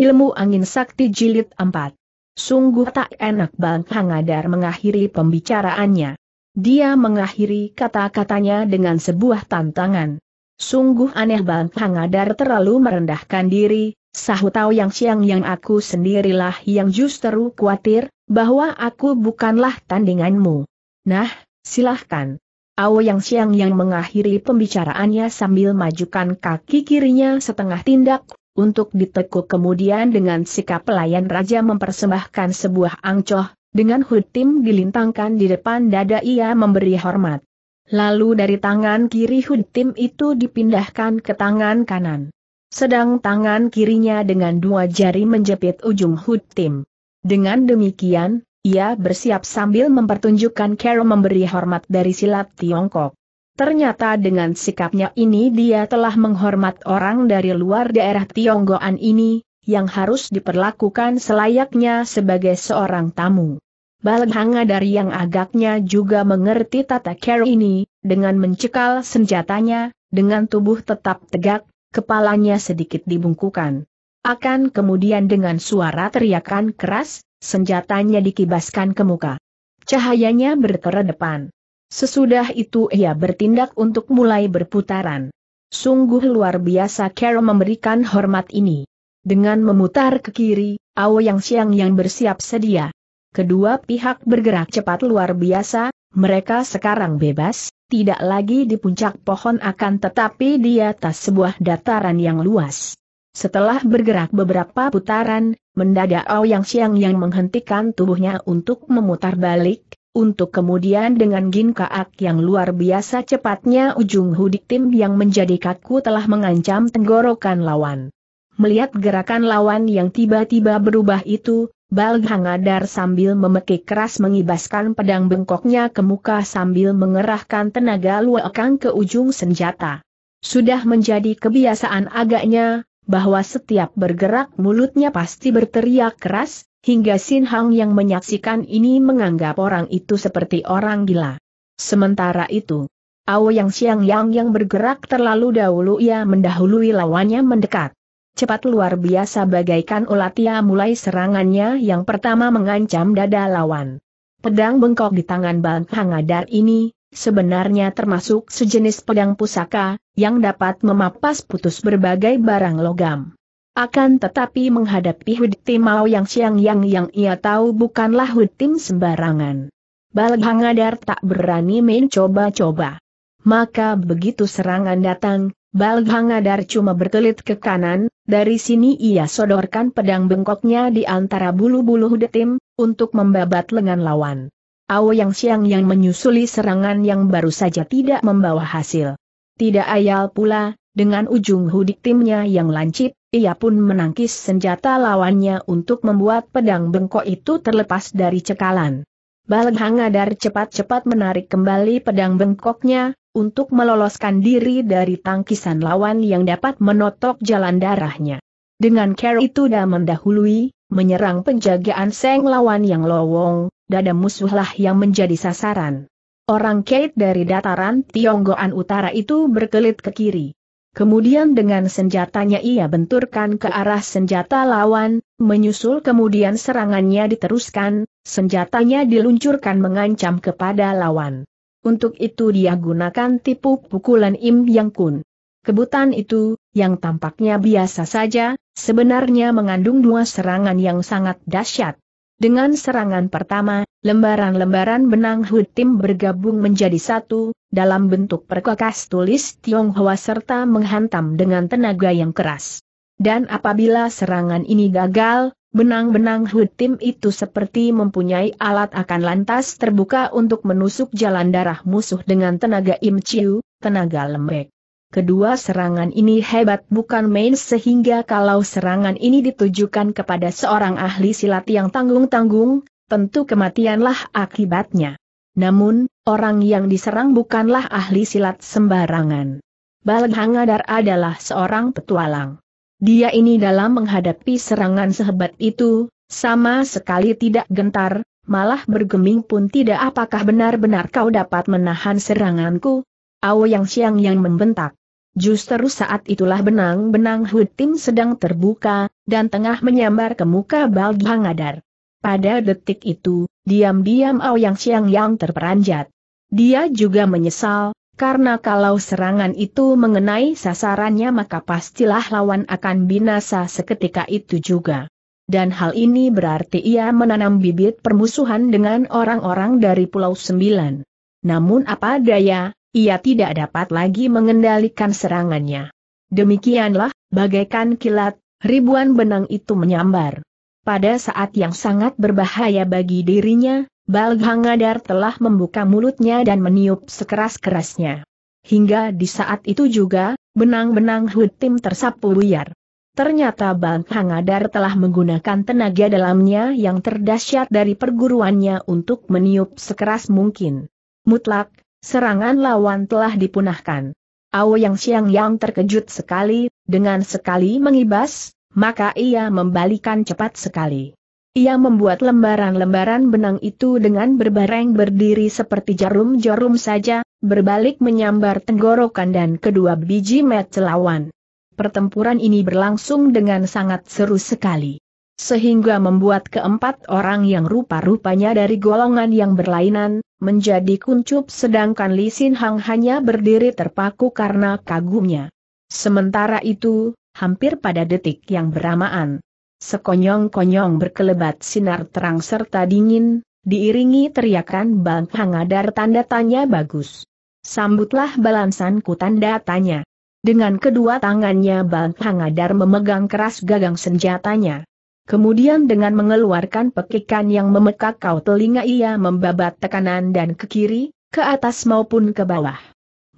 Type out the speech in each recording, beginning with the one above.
Ilmu Angin Sakti Jilid 4. Sungguh tak enak Bang Hangadar mengakhiri pembicaraannya. Dia mengakhiri kata-katanya dengan sebuah tantangan. Sungguh aneh Bang Hangadar terlalu merendahkan diri, sahut tahu yang siang yang aku sendirilah yang justru khawatir, bahwa aku bukanlah tandinganmu. Nah, silahkan. Ao yang siang yang mengakhiri pembicaraannya sambil majukan kaki kirinya setengah tindak untuk ditekuk kemudian dengan sikap pelayan raja mempersembahkan sebuah angcoh, dengan Hutim dilintangkan di depan dada ia memberi hormat. Lalu dari tangan kiri Hutim itu dipindahkan ke tangan kanan. Sedang tangan kirinya dengan dua jari menjepit ujung Hutim. Dengan demikian, ia bersiap sambil mempertunjukkan cara memberi hormat dari silat Tiongkok. Ternyata dengan sikapnya ini dia telah menghormat orang dari luar daerah Tionggoan ini, yang harus diperlakukan selayaknya sebagai seorang tamu. Balhanga dari yang agaknya juga mengerti tata care ini, dengan mencekal senjatanya, dengan tubuh tetap tegak, kepalanya sedikit dibungkukan. Akan kemudian dengan suara teriakan keras, senjatanya dikibaskan ke muka. Cahayanya berkeredepan. Sesudah itu ia bertindak untuk mulai berputaran. Sungguh luar biasa Carol memberikan hormat ini. Dengan memutar ke kiri, Ao Yang Siang yang bersiap sedia. Kedua pihak bergerak cepat luar biasa, mereka sekarang bebas, tidak lagi di puncak pohon akan tetapi di atas sebuah dataran yang luas. Setelah bergerak beberapa putaran, mendadak Ao Yang Siang yang menghentikan tubuhnya untuk memutar balik, untuk kemudian dengan ginkaak yang luar biasa cepatnya ujung hudik tim yang menjadi kaku telah mengancam tenggorokan lawan. Melihat gerakan lawan yang tiba-tiba berubah itu, Balghangadar Hangadar sambil memekik keras mengibaskan pedang bengkoknya ke muka sambil mengerahkan tenaga luakang ke ujung senjata. Sudah menjadi kebiasaan agaknya, bahwa setiap bergerak mulutnya pasti berteriak keras, hingga Sin Hang yang menyaksikan ini menganggap orang itu seperti orang gila. Sementara itu, Ao Yang Siang Yang yang bergerak terlalu dahulu ia mendahului lawannya mendekat. Cepat luar biasa bagaikan ulat ia mulai serangannya yang pertama mengancam dada lawan. Pedang bengkok di tangan Bang Hangadar ini, sebenarnya termasuk sejenis pedang pusaka, yang dapat memapas putus berbagai barang logam. Akan tetapi menghadapi Hutim Mao yang siang yang yang ia tahu bukanlah Tim sembarangan. Balhangadar tak berani main coba coba Maka begitu serangan datang, Balhangadar cuma berkelit ke kanan, dari sini ia sodorkan pedang bengkoknya di antara bulu-bulu Tim, untuk membabat lengan lawan. Ao yang siang yang menyusuli serangan yang baru saja tidak membawa hasil. Tidak ayal pula, dengan ujung hudik timnya yang lancip, ia pun menangkis senjata lawannya untuk membuat pedang bengkok itu terlepas dari cekalan. Balghang Adar cepat-cepat menarik kembali pedang bengkoknya, untuk meloloskan diri dari tangkisan lawan yang dapat menotok jalan darahnya. Dengan care itu dah mendahului, menyerang penjagaan seng lawan yang lowong, dada musuhlah yang menjadi sasaran. Orang Kate dari dataran Tionggoan Utara itu berkelit ke kiri. Kemudian dengan senjatanya ia benturkan ke arah senjata lawan, menyusul kemudian serangannya diteruskan, senjatanya diluncurkan mengancam kepada lawan. Untuk itu dia gunakan tipu pukulan Im Yang Kun. Kebutan itu, yang tampaknya biasa saja, sebenarnya mengandung dua serangan yang sangat dahsyat. Dengan serangan pertama, lembaran-lembaran benang Hutim bergabung menjadi satu, dalam bentuk perkakas tulis Tionghoa serta menghantam dengan tenaga yang keras. Dan apabila serangan ini gagal, benang-benang hutim itu seperti mempunyai alat akan lantas terbuka untuk menusuk jalan darah musuh dengan tenaga imciu, tenaga lembek. Kedua serangan ini hebat bukan main sehingga kalau serangan ini ditujukan kepada seorang ahli silat yang tanggung-tanggung, tentu kematianlah akibatnya. Namun, orang yang diserang bukanlah ahli silat sembarangan. Balghangadar Hangadar adalah seorang petualang. Dia ini dalam menghadapi serangan sehebat itu, sama sekali tidak gentar, malah bergeming pun tidak apakah benar-benar kau dapat menahan seranganku? Awo yang siang yang membentak. Justru saat itulah benang-benang Hutim sedang terbuka, dan tengah menyambar ke muka Balg Hangadar. Pada detik itu, diam-diam Ao Yang Siang yang terperanjat. Dia juga menyesal, karena kalau serangan itu mengenai sasarannya maka pastilah lawan akan binasa seketika itu juga. Dan hal ini berarti ia menanam bibit permusuhan dengan orang-orang dari Pulau Sembilan. Namun apa daya, ia tidak dapat lagi mengendalikan serangannya. Demikianlah, bagaikan kilat, ribuan benang itu menyambar. Pada saat yang sangat berbahaya bagi dirinya, Balghangadar telah membuka mulutnya dan meniup sekeras-kerasnya. Hingga di saat itu juga, benang-benang Hutim tersapu liar. Ternyata Balghangadar telah menggunakan tenaga dalamnya yang terdahsyat dari perguruannya untuk meniup sekeras mungkin. Mutlak, serangan lawan telah dipunahkan. Yang Siang yang terkejut sekali, dengan sekali mengibas, maka ia membalikan cepat sekali. Ia membuat lembaran-lembaran benang itu dengan berbareng berdiri seperti jarum-jarum saja, berbalik menyambar tenggorokan dan kedua biji met celawan. Pertempuran ini berlangsung dengan sangat seru sekali. Sehingga membuat keempat orang yang rupa-rupanya dari golongan yang berlainan, menjadi kuncup sedangkan Li Sin Hang hanya berdiri terpaku karena kagumnya. Sementara itu, hampir pada detik yang beramaan, Sekonyong-konyong berkelebat sinar terang serta dingin, diiringi teriakan Bang Hangadar tanda tanya bagus. Sambutlah balansanku tanda tanya. Dengan kedua tangannya Bang Hangadar memegang keras gagang senjatanya. Kemudian dengan mengeluarkan pekikan yang memekak kau telinga ia membabat tekanan dan ke kiri, ke atas maupun ke bawah.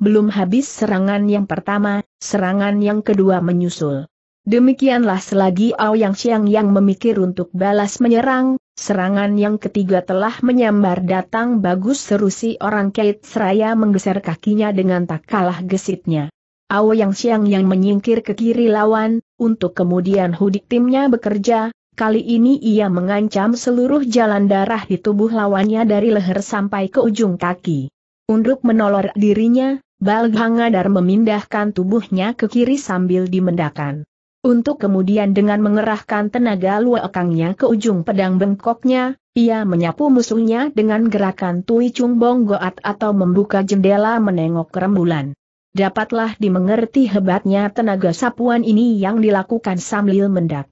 Belum habis serangan yang pertama, serangan yang kedua menyusul. Demikianlah selagi Ao Yang Xiang yang memikir untuk balas menyerang, serangan yang ketiga telah menyambar datang bagus seru si orang Kait Seraya menggeser kakinya dengan tak kalah gesitnya. Ao Yang Xiang yang menyingkir ke kiri lawan, untuk kemudian hudik timnya bekerja, kali ini ia mengancam seluruh jalan darah di tubuh lawannya dari leher sampai ke ujung kaki. Untuk menolor dirinya, Balghangadar memindahkan tubuhnya ke kiri sambil dimendakan. Untuk kemudian dengan mengerahkan tenaga luakangnya ke ujung pedang bengkoknya, ia menyapu musuhnya dengan gerakan Tui Chung Bong Goat atau membuka jendela menengok rembulan. Dapatlah dimengerti hebatnya tenaga sapuan ini yang dilakukan sambil mendak.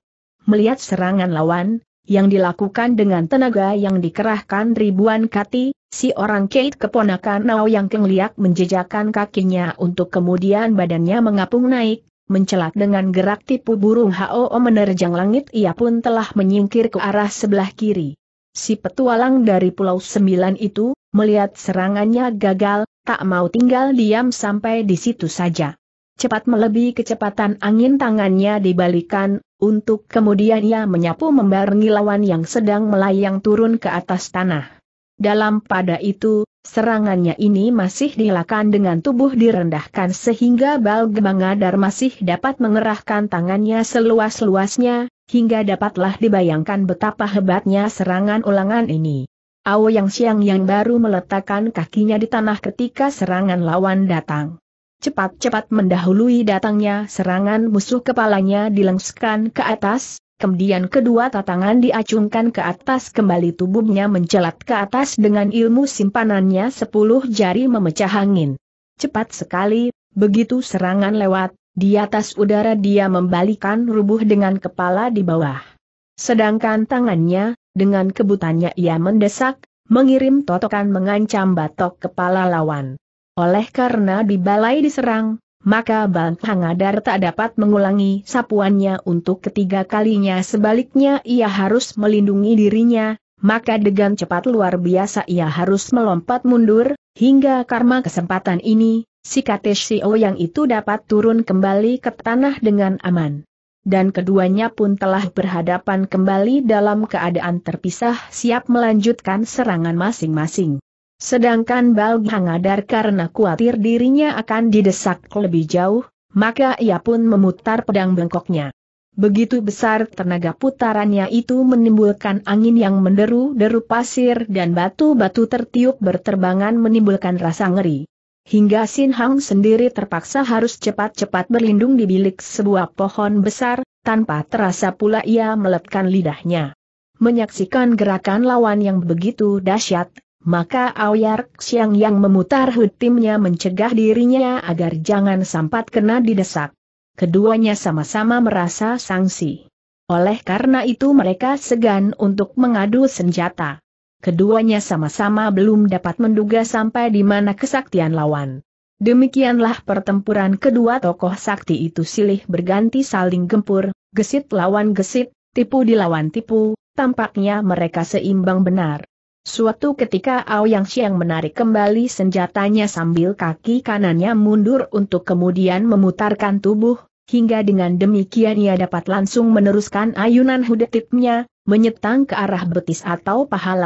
Melihat serangan lawan, yang dilakukan dengan tenaga yang dikerahkan ribuan kati, si orang Kate keponakan Nao yang kengliak menjejakan kakinya untuk kemudian badannya mengapung naik, mencelat dengan gerak tipu burung HOO menerjang langit ia pun telah menyingkir ke arah sebelah kiri. Si petualang dari Pulau Sembilan itu, melihat serangannya gagal, tak mau tinggal diam sampai di situ saja. Cepat melebihi kecepatan angin tangannya dibalikan, untuk kemudian ia menyapu membarengi lawan yang sedang melayang turun ke atas tanah. Dalam pada itu, Serangannya ini masih dilakukan dengan tubuh direndahkan sehingga Balgemangadar masih dapat mengerahkan tangannya seluas-luasnya, hingga dapatlah dibayangkan betapa hebatnya serangan ulangan ini. Ao Yang Siang yang baru meletakkan kakinya di tanah ketika serangan lawan datang. Cepat-cepat mendahului datangnya serangan musuh kepalanya dilengskan ke atas, Kemudian kedua tatangan diacungkan ke atas kembali tubuhnya mencelat ke atas dengan ilmu simpanannya sepuluh jari memecah angin. Cepat sekali, begitu serangan lewat, di atas udara dia membalikan rubuh dengan kepala di bawah. Sedangkan tangannya, dengan kebutannya ia mendesak, mengirim totokan mengancam batok kepala lawan. Oleh karena dibalai diserang, maka Bang Hangadar tak dapat mengulangi sapuannya untuk ketiga kalinya sebaliknya ia harus melindungi dirinya, maka dengan cepat luar biasa ia harus melompat mundur, hingga karma kesempatan ini, si Kateshio oh yang itu dapat turun kembali ke tanah dengan aman. Dan keduanya pun telah berhadapan kembali dalam keadaan terpisah siap melanjutkan serangan masing-masing. Sedangkan Balghang Adar karena khawatir dirinya akan didesak lebih jauh, maka ia pun memutar pedang bengkoknya. Begitu besar tenaga putarannya itu menimbulkan angin yang menderu-deru pasir dan batu-batu tertiup berterbangan menimbulkan rasa ngeri. Hingga Sin Hang sendiri terpaksa harus cepat-cepat berlindung di bilik sebuah pohon besar, tanpa terasa pula ia melepkan lidahnya. Menyaksikan gerakan lawan yang begitu dahsyat, maka Aoyar Xiang yang memutar hutimnya mencegah dirinya agar jangan sampat kena didesak. Keduanya sama-sama merasa sanksi. Oleh karena itu mereka segan untuk mengadu senjata. Keduanya sama-sama belum dapat menduga sampai di mana kesaktian lawan. Demikianlah pertempuran kedua tokoh sakti itu silih berganti saling gempur, gesit lawan gesit, tipu dilawan tipu, tampaknya mereka seimbang benar. Suatu ketika Yang Xiang menarik kembali senjatanya sambil kaki kanannya mundur untuk kemudian memutarkan tubuh, hingga dengan demikian ia dapat langsung meneruskan ayunan hudetipnya, menyetang ke arah betis atau paha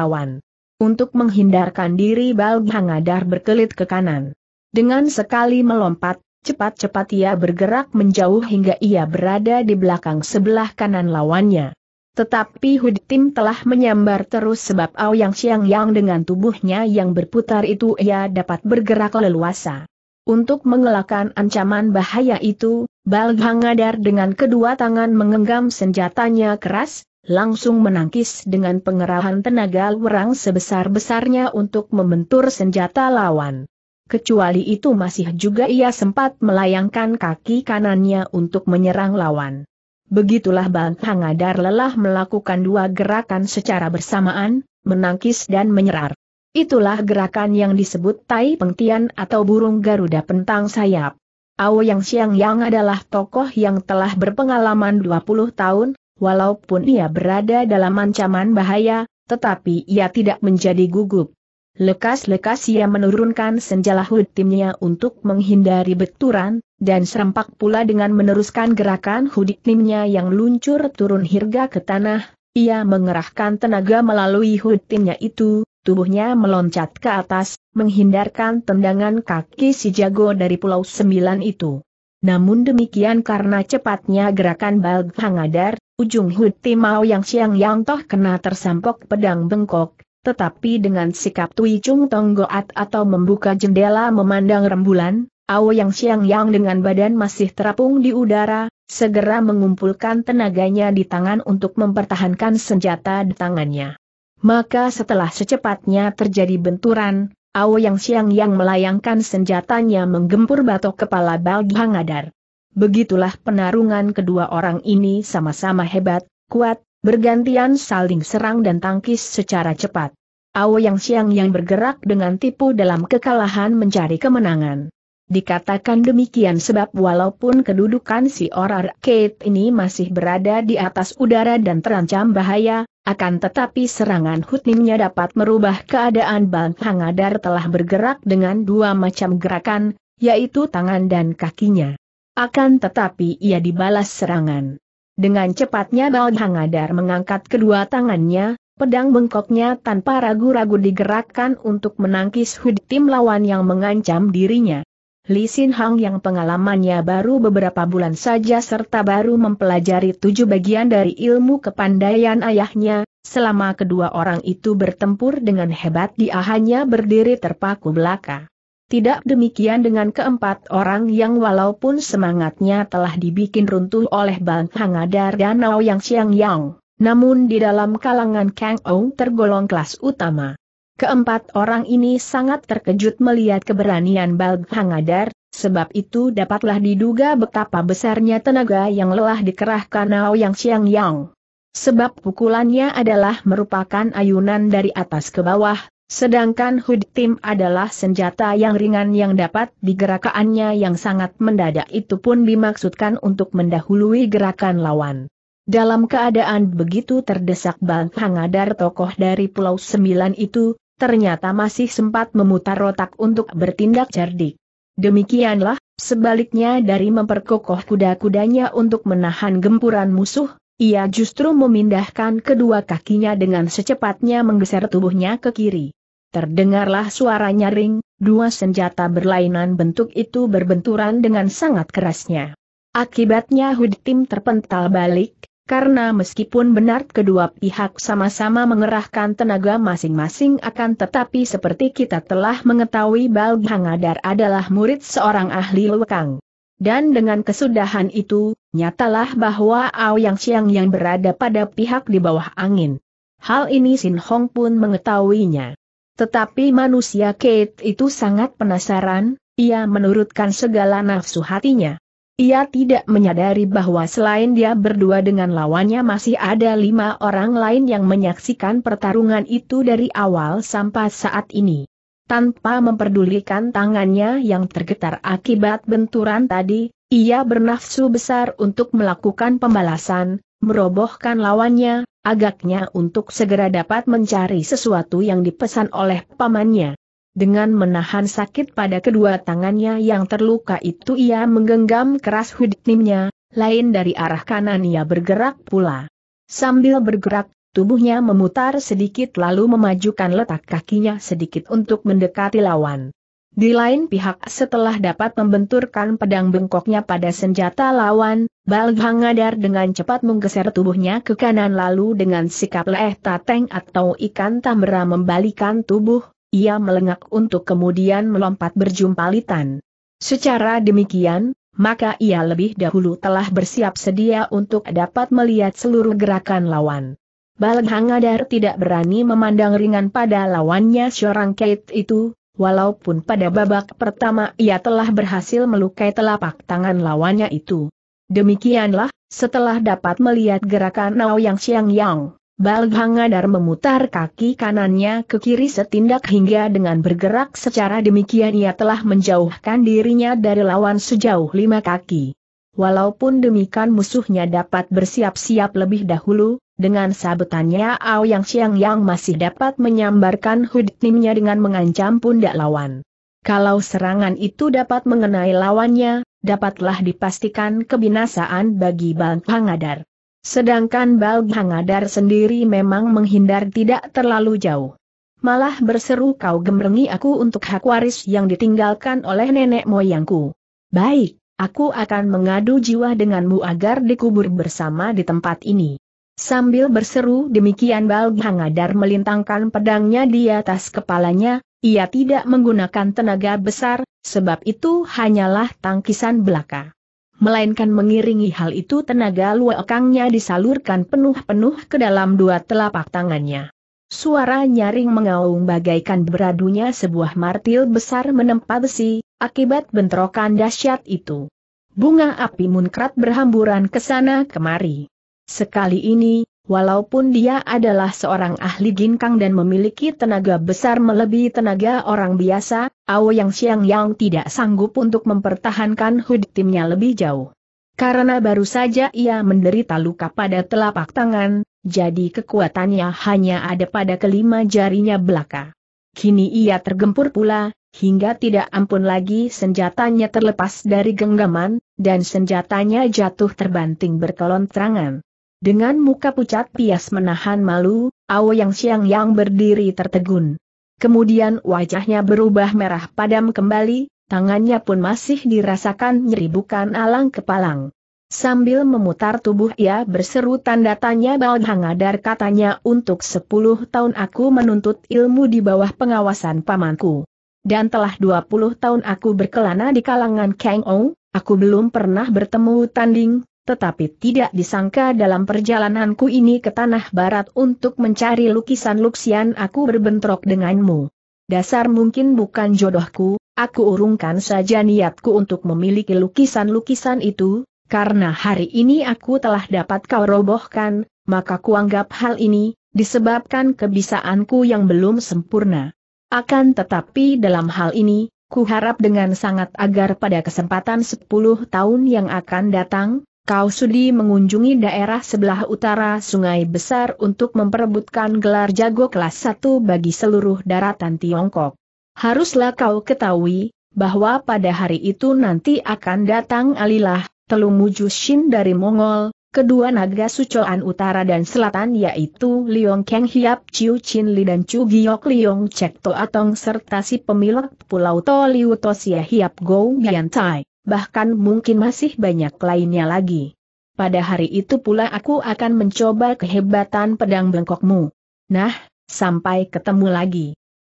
Untuk menghindarkan diri Balghangadar berkelit ke kanan. Dengan sekali melompat, cepat-cepat ia bergerak menjauh hingga ia berada di belakang sebelah kanan lawannya. Tetapi Huditim telah menyambar terus sebab yang Xiang Yang dengan tubuhnya yang berputar itu ia dapat bergerak leluasa. Untuk mengelakkan ancaman bahaya itu, Balghangadar dengan kedua tangan mengenggam senjatanya keras, langsung menangkis dengan pengerahan tenaga werang sebesar-besarnya untuk membentur senjata lawan. Kecuali itu masih juga ia sempat melayangkan kaki kanannya untuk menyerang lawan. Begitulah Bang Hangadar lelah melakukan dua gerakan secara bersamaan, menangkis dan menyerar. Itulah gerakan yang disebut tai pengtian atau burung Garuda pentang sayap. Ao Yang Xiang Yang adalah tokoh yang telah berpengalaman 20 tahun, walaupun ia berada dalam ancaman bahaya, tetapi ia tidak menjadi gugup. Lekas-lekas ia menurunkan senjala hud timnya untuk menghindari beturan, dan serempak pula dengan meneruskan gerakan hudik timnya yang luncur turun hingga ke tanah, ia mengerahkan tenaga melalui hud timnya itu, tubuhnya meloncat ke atas, menghindarkan tendangan kaki si jago dari Pulau Sembilan itu. Namun demikian karena cepatnya gerakan Balg Hangadar, ujung Hud Timau yang siang yang toh kena tersampok pedang bengkok, tetapi dengan sikap Tui Chung Tong Goat atau membuka jendela memandang rembulan, Ao Yang Xiang Yang dengan badan masih terapung di udara, segera mengumpulkan tenaganya di tangan untuk mempertahankan senjata di tangannya. Maka setelah secepatnya terjadi benturan, Ao Yang Xiang Yang melayangkan senjatanya menggempur batok kepala Balgi Hangadar. Begitulah penarungan kedua orang ini sama-sama hebat, kuat, bergantian saling serang dan tangkis secara cepat. Ao Yang Siang yang bergerak dengan tipu dalam kekalahan mencari kemenangan. Dikatakan demikian sebab walaupun kedudukan si Orar Kate ini masih berada di atas udara dan terancam bahaya, akan tetapi serangan hutnimnya dapat merubah keadaan Bang Hangadar telah bergerak dengan dua macam gerakan, yaitu tangan dan kakinya. Akan tetapi ia dibalas serangan. Dengan cepatnya Bao Hangadar mengangkat kedua tangannya, pedang bengkoknya tanpa ragu-ragu digerakkan untuk menangkis hud tim lawan yang mengancam dirinya. Li Sin Hang yang pengalamannya baru beberapa bulan saja serta baru mempelajari tujuh bagian dari ilmu kepandaian ayahnya, selama kedua orang itu bertempur dengan hebat dia hanya berdiri terpaku belaka. Tidak demikian dengan keempat orang yang walaupun semangatnya telah dibikin runtuh oleh Bang Hangadar Nao Yang Siang Yang, namun di dalam kalangan Kang Ou tergolong kelas utama. Keempat orang ini sangat terkejut melihat keberanian Bang Hangadar, sebab itu dapatlah diduga betapa besarnya tenaga yang lelah dikerahkan Nao Yang Siang Yang. Sebab pukulannya adalah merupakan ayunan dari atas ke bawah, Sedangkan Hud Tim adalah senjata yang ringan yang dapat digerakannya yang sangat mendadak itu pun dimaksudkan untuk mendahului gerakan lawan. Dalam keadaan begitu terdesak Bang Hangadar tokoh dari Pulau Sembilan itu, ternyata masih sempat memutar otak untuk bertindak cerdik. Demikianlah, sebaliknya dari memperkokoh kuda-kudanya untuk menahan gempuran musuh, ia justru memindahkan kedua kakinya dengan secepatnya menggeser tubuhnya ke kiri. Terdengarlah suara nyaring, dua senjata berlainan bentuk itu berbenturan dengan sangat kerasnya. Akibatnya Hud Tim terpental balik, karena meskipun benar kedua pihak sama-sama mengerahkan tenaga masing-masing akan tetapi seperti kita telah mengetahui Balghangadar adalah murid seorang ahli lekang. Dan dengan kesudahan itu, nyatalah bahwa Ao Yang Siang yang berada pada pihak di bawah angin. Hal ini Sin Hong pun mengetahuinya. Tetapi manusia Kate itu sangat penasaran, ia menurutkan segala nafsu hatinya. Ia tidak menyadari bahwa selain dia berdua dengan lawannya masih ada lima orang lain yang menyaksikan pertarungan itu dari awal sampai saat ini tanpa memperdulikan tangannya yang tergetar akibat benturan tadi, ia bernafsu besar untuk melakukan pembalasan, merobohkan lawannya, agaknya untuk segera dapat mencari sesuatu yang dipesan oleh pamannya. Dengan menahan sakit pada kedua tangannya yang terluka itu ia menggenggam keras hudnimnya, lain dari arah kanan ia bergerak pula. Sambil bergerak, Tubuhnya memutar sedikit lalu memajukan letak kakinya sedikit untuk mendekati lawan. Di lain pihak setelah dapat membenturkan pedang bengkoknya pada senjata lawan, Balghangadar dengan cepat menggeser tubuhnya ke kanan lalu dengan sikap leh tateng atau ikan tambera membalikan tubuh, ia melengak untuk kemudian melompat berjumpa litan. Secara demikian, maka ia lebih dahulu telah bersiap sedia untuk dapat melihat seluruh gerakan lawan. Balang Hangadar tidak berani memandang ringan pada lawannya seorang Kate itu, walaupun pada babak pertama ia telah berhasil melukai telapak tangan lawannya itu. Demikianlah, setelah dapat melihat gerakan Nao Yang siang Yang, Balang Hangadar memutar kaki kanannya ke kiri setindak hingga dengan bergerak secara demikian ia telah menjauhkan dirinya dari lawan sejauh lima kaki. Walaupun demikian musuhnya dapat bersiap-siap lebih dahulu, dengan sabetannya Ao Yang siang yang masih dapat menyambarkan hudnimnya dengan mengancam pundak lawan. Kalau serangan itu dapat mengenai lawannya, dapatlah dipastikan kebinasaan bagi Bang Hangadar. Sedangkan Bang Hangadar sendiri memang menghindar tidak terlalu jauh. Malah berseru kau gemrengi aku untuk hak waris yang ditinggalkan oleh nenek moyangku. Baik, aku akan mengadu jiwa denganmu agar dikubur bersama di tempat ini. Sambil berseru demikian Balghangadar melintangkan pedangnya di atas kepalanya, ia tidak menggunakan tenaga besar, sebab itu hanyalah tangkisan belaka. Melainkan mengiringi hal itu tenaga luakangnya disalurkan penuh-penuh ke dalam dua telapak tangannya. Suara nyaring mengaung bagaikan beradunya sebuah martil besar menempa besi, akibat bentrokan dahsyat itu. Bunga api munkrat berhamburan ke sana kemari. Sekali ini, walaupun dia adalah seorang ahli ginkang dan memiliki tenaga besar melebihi tenaga orang biasa, Ao Yang Xiang Yang tidak sanggup untuk mempertahankan hud timnya lebih jauh. Karena baru saja ia menderita luka pada telapak tangan, jadi kekuatannya hanya ada pada kelima jarinya belaka. Kini ia tergempur pula, hingga tidak ampun lagi senjatanya terlepas dari genggaman, dan senjatanya jatuh terbanting berkelontrangan. Dengan muka pucat pias menahan malu, Ao Yang Siang yang berdiri tertegun. Kemudian wajahnya berubah merah padam kembali, tangannya pun masih dirasakan nyeri bukan alang kepalang. Sambil memutar tubuh ia berseru tanda tanya Bal Hangadar katanya untuk sepuluh tahun aku menuntut ilmu di bawah pengawasan pamanku. Dan telah dua puluh tahun aku berkelana di kalangan Kang Ong, aku belum pernah bertemu tanding, tetapi tidak disangka dalam perjalananku ini ke tanah barat untuk mencari lukisan Luxian aku berbentrok denganmu. Dasar mungkin bukan jodohku, aku urungkan saja niatku untuk memiliki lukisan-lukisan itu, karena hari ini aku telah dapat kau robohkan, maka kuanggap hal ini, disebabkan kebisaanku yang belum sempurna. Akan tetapi dalam hal ini, kuharap dengan sangat agar pada kesempatan 10 tahun yang akan datang, kau sudi mengunjungi daerah sebelah utara Sungai Besar untuk memperebutkan gelar jago kelas 1 bagi seluruh daratan Tiongkok. Haruslah kau ketahui, bahwa pada hari itu nanti akan datang Alilah, Telungu Jushin dari Mongol, kedua naga sucoan utara dan selatan yaitu Liong Keng Hiap Chiu Chin Li dan Chu Giok Liong Cek To Atong serta si pemilik Pulau To Liu To Hiap Go Bian Tai bahkan mungkin masih banyak lainnya lagi. Pada hari itu pula aku akan mencoba kehebatan pedang bengkokmu. Nah, sampai ketemu lagi.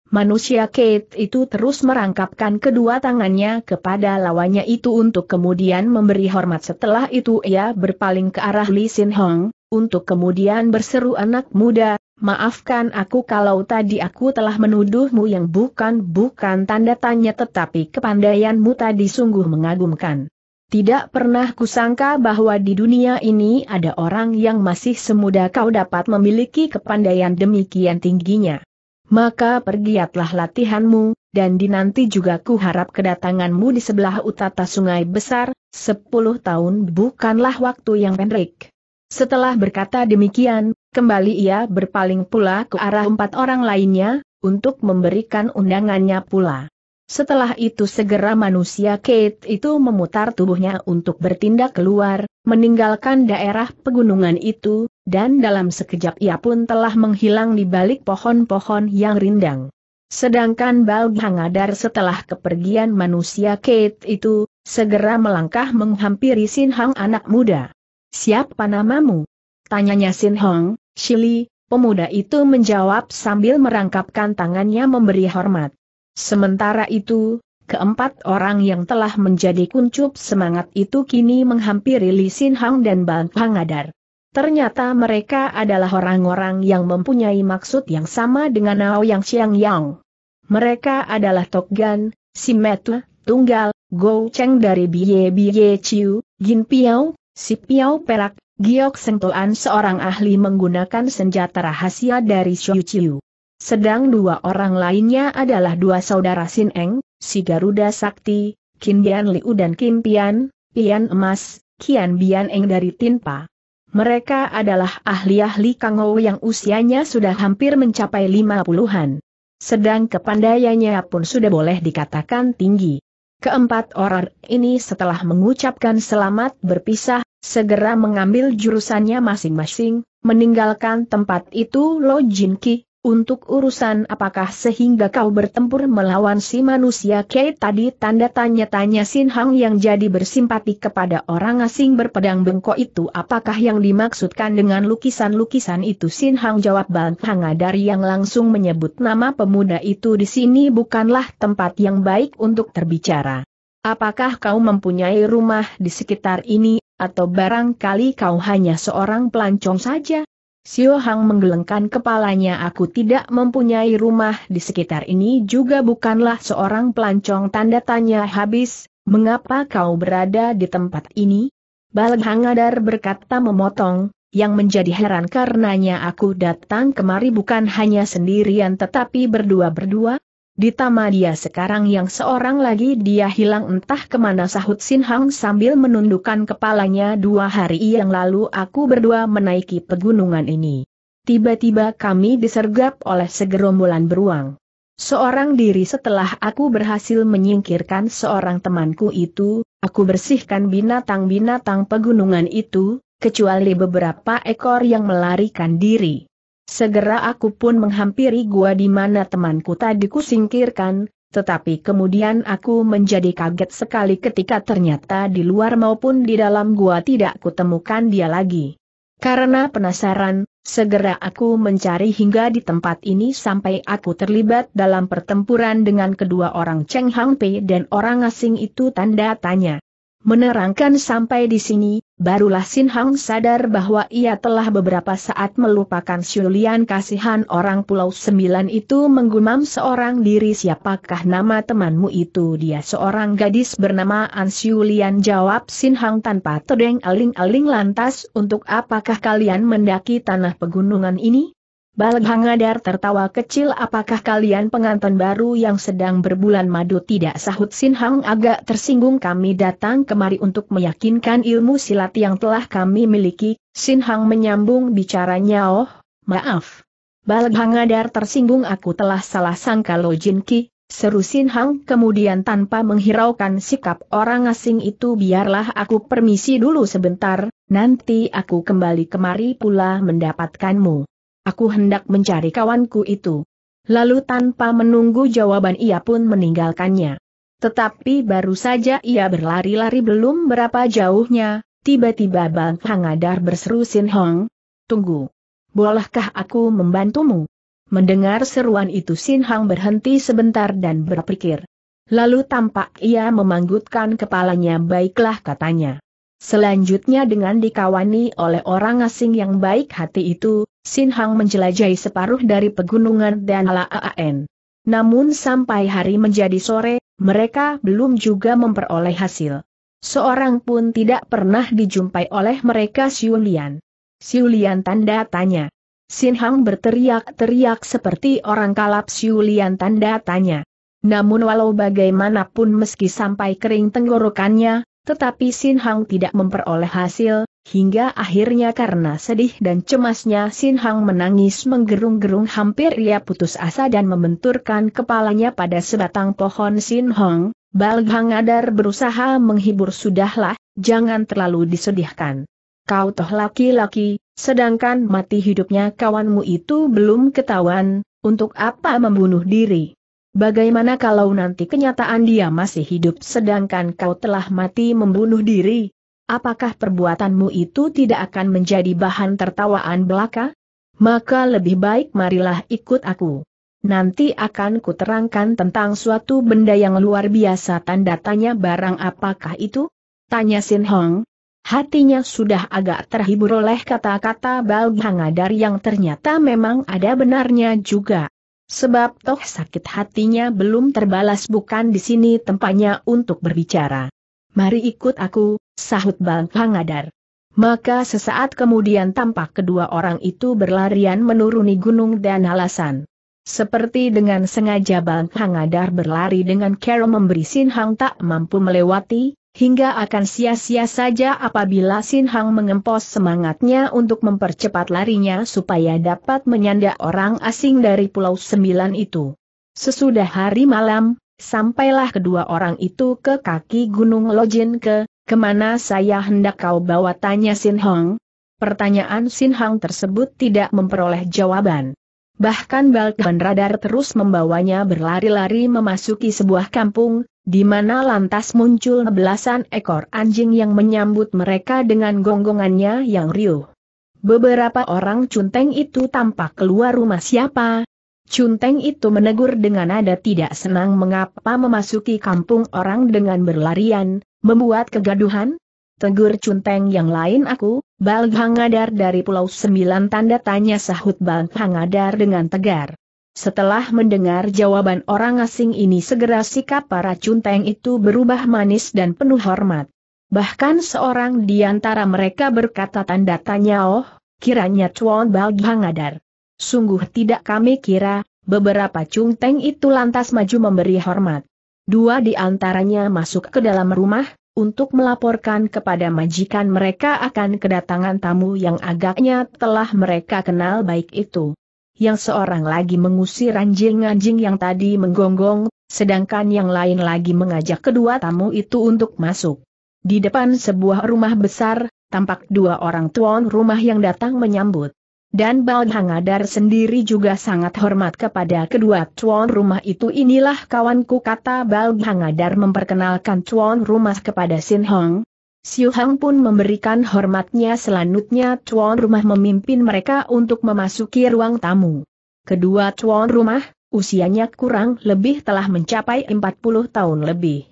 Manusia Kate itu terus merangkapkan kedua tangannya kepada lawannya itu untuk kemudian memberi hormat setelah itu ia berpaling ke arah Lee Sin Hong, untuk kemudian berseru anak muda, maafkan aku kalau tadi aku telah menuduhmu yang bukan-bukan tanda tanya tetapi kepandaianmu tadi sungguh mengagumkan. Tidak pernah kusangka bahwa di dunia ini ada orang yang masih semuda kau dapat memiliki kepandaian demikian tingginya. Maka pergiatlah latihanmu, dan dinanti juga ku harap kedatanganmu di sebelah utara sungai besar, sepuluh tahun bukanlah waktu yang pendek. Setelah berkata demikian, kembali ia berpaling pula ke arah empat orang lainnya, untuk memberikan undangannya pula. Setelah itu segera manusia Kate itu memutar tubuhnya untuk bertindak keluar, meninggalkan daerah pegunungan itu, dan dalam sekejap ia pun telah menghilang di balik pohon-pohon yang rindang. Sedangkan Balg Hangadar setelah kepergian manusia Kate itu, segera melangkah menghampiri Sinhang anak muda. Siapa namamu? Tanyanya Sin Hong, Shili, pemuda itu menjawab sambil merangkapkan tangannya memberi hormat. Sementara itu, keempat orang yang telah menjadi kuncup semangat itu kini menghampiri Li Sin Hong dan Bang Pangadar. Ternyata mereka adalah orang-orang yang mempunyai maksud yang sama dengan Nao Yang Xiang Yang. Mereka adalah Tok Gan, Simetu, Tunggal, Go Cheng dari Biye Biye Chiu, Jin Piao, Si Piau Perak, Giok Sengtoan seorang ahli menggunakan senjata rahasia dari Xiu Chiu. Sedang dua orang lainnya adalah dua saudara Sin Eng, si Garuda Sakti, Qin Bian Liu dan Kim Pian, Pian Emas, Kian Bian Eng dari Tinpa. Mereka adalah ahli-ahli Kangou yang usianya sudah hampir mencapai lima puluhan. Sedang kepandaiannya pun sudah boleh dikatakan tinggi. Keempat orang ini setelah mengucapkan selamat berpisah, segera mengambil jurusannya masing-masing, meninggalkan tempat itu Lo Jin Ki, untuk urusan apakah sehingga kau bertempur melawan si manusia kei tadi tanda tanya-tanya Sin Hang yang jadi bersimpati kepada orang asing berpedang bengkok itu apakah yang dimaksudkan dengan lukisan-lukisan itu Sin Hang jawab Bang Hang dari yang langsung menyebut nama pemuda itu di sini bukanlah tempat yang baik untuk terbicara. Apakah kau mempunyai rumah di sekitar ini, atau barangkali kau hanya seorang pelancong saja? Sio Hang menggelengkan kepalanya aku tidak mempunyai rumah di sekitar ini juga bukanlah seorang pelancong tanda tanya habis, mengapa kau berada di tempat ini? Balg Hangadar berkata memotong, yang menjadi heran karenanya aku datang kemari bukan hanya sendirian tetapi berdua-berdua, Ditambah dia sekarang yang seorang lagi dia hilang entah kemana sahut Sinhang sambil menundukkan kepalanya dua hari yang lalu aku berdua menaiki pegunungan ini. Tiba-tiba kami disergap oleh segerombolan beruang. Seorang diri setelah aku berhasil menyingkirkan seorang temanku itu, aku bersihkan binatang-binatang pegunungan itu, kecuali beberapa ekor yang melarikan diri. Segera aku pun menghampiri gua di mana temanku tadi kusingkirkan, tetapi kemudian aku menjadi kaget sekali ketika ternyata di luar maupun di dalam gua tidak kutemukan dia lagi. Karena penasaran, segera aku mencari hingga di tempat ini sampai aku terlibat dalam pertempuran dengan kedua orang Cheng Hang Pei dan orang asing itu tanda tanya. Menerangkan sampai di sini, barulah Sin Hang sadar bahwa ia telah beberapa saat melupakan Siulian kasihan orang Pulau Sembilan itu menggumam seorang diri siapakah nama temanmu itu dia seorang gadis bernama An Siulian jawab Sin Hang tanpa terdeng aling-aling lantas untuk apakah kalian mendaki tanah pegunungan ini? Balghangadar tertawa kecil apakah kalian pengantin baru yang sedang berbulan madu tidak sahut Sinhang agak tersinggung kami datang kemari untuk meyakinkan ilmu silat yang telah kami miliki, Sinhang menyambung bicaranya oh, maaf. Balghangadar tersinggung aku telah salah sangka Lo Jin seru Sinhang. kemudian tanpa menghiraukan sikap orang asing itu biarlah aku permisi dulu sebentar, nanti aku kembali kemari pula mendapatkanmu. Aku hendak mencari kawanku itu. Lalu tanpa menunggu jawaban ia pun meninggalkannya. Tetapi baru saja ia berlari-lari belum berapa jauhnya, tiba-tiba Bang Hangadar berseru Sin Hong. Tunggu. Bolehkah aku membantumu? Mendengar seruan itu Sin Hong berhenti sebentar dan berpikir. Lalu tampak ia memanggutkan kepalanya baiklah katanya. Selanjutnya dengan dikawani oleh orang asing yang baik hati itu, Sin Hang menjelajahi separuh dari pegunungan dan AAN. Namun sampai hari menjadi sore, mereka belum juga memperoleh hasil. Seorang pun tidak pernah dijumpai oleh mereka Siulian. Siulian tanda tanya. Sin Hang berteriak-teriak seperti orang kalap Siulian tanda tanya. Namun walau bagaimanapun meski sampai kering tenggorokannya, tetapi Sin Hang tidak memperoleh hasil, hingga akhirnya karena sedih dan cemasnya Sin Hang menangis menggerung-gerung hampir ia putus asa dan membenturkan kepalanya pada sebatang pohon Sin Hang, Balghang Adar berusaha menghibur sudahlah, jangan terlalu disedihkan. Kau toh laki-laki, sedangkan mati hidupnya kawanmu itu belum ketahuan, untuk apa membunuh diri. Bagaimana kalau nanti kenyataan dia masih hidup sedangkan kau telah mati membunuh diri? Apakah perbuatanmu itu tidak akan menjadi bahan tertawaan belaka? Maka lebih baik marilah ikut aku. Nanti akan kuterangkan tentang suatu benda yang luar biasa tanda tanya barang apakah itu? Tanya Sin Hong. Hatinya sudah agak terhibur oleh kata-kata Balghangadar yang ternyata memang ada benarnya juga. Sebab toh sakit hatinya belum terbalas bukan di sini tempatnya untuk berbicara. Mari ikut aku, sahut Bang Hangadar. Maka sesaat kemudian tampak kedua orang itu berlarian menuruni gunung dan alasan. Seperti dengan sengaja Bang Hangadar berlari dengan Carol memberi Sin Hang tak mampu melewati, hingga akan sia-sia saja apabila Sin Hang mengempos semangatnya untuk mempercepat larinya supaya dapat menyanda orang asing dari Pulau Sembilan itu. Sesudah hari malam, sampailah kedua orang itu ke kaki Gunung Lojin ke, kemana saya hendak kau bawa tanya Sin Hang? Pertanyaan Sin Hang tersebut tidak memperoleh jawaban. Bahkan Balkan Radar terus membawanya berlari-lari memasuki sebuah kampung, di mana lantas muncul belasan ekor anjing yang menyambut mereka dengan gonggongannya yang riuh. Beberapa orang cunteng itu tampak keluar rumah siapa. Cunteng itu menegur dengan nada tidak senang mengapa memasuki kampung orang dengan berlarian, membuat kegaduhan, Tegur Cunteng yang lain aku, Balghangadar dari Pulau Sembilan tanda tanya sahut Balghangadar dengan tegar. Setelah mendengar jawaban orang asing ini segera sikap para Cunteng itu berubah manis dan penuh hormat. Bahkan seorang di antara mereka berkata tanda tanya oh, kiranya cuan Balghangadar. Sungguh tidak kami kira, beberapa Cunteng itu lantas maju memberi hormat. Dua di antaranya masuk ke dalam rumah, untuk melaporkan kepada majikan mereka akan kedatangan tamu yang agaknya telah mereka kenal baik itu. Yang seorang lagi mengusir anjing-anjing yang tadi menggonggong, sedangkan yang lain lagi mengajak kedua tamu itu untuk masuk. Di depan sebuah rumah besar, tampak dua orang tuan rumah yang datang menyambut. Dan Balhangadar sendiri juga sangat hormat kepada kedua tuan rumah itu inilah kawanku kata Balhangadar memperkenalkan tuan rumah kepada Sin Hong. Siu Hang pun memberikan hormatnya selanjutnya tuan rumah memimpin mereka untuk memasuki ruang tamu. Kedua tuan rumah, usianya kurang lebih telah mencapai 40 tahun lebih.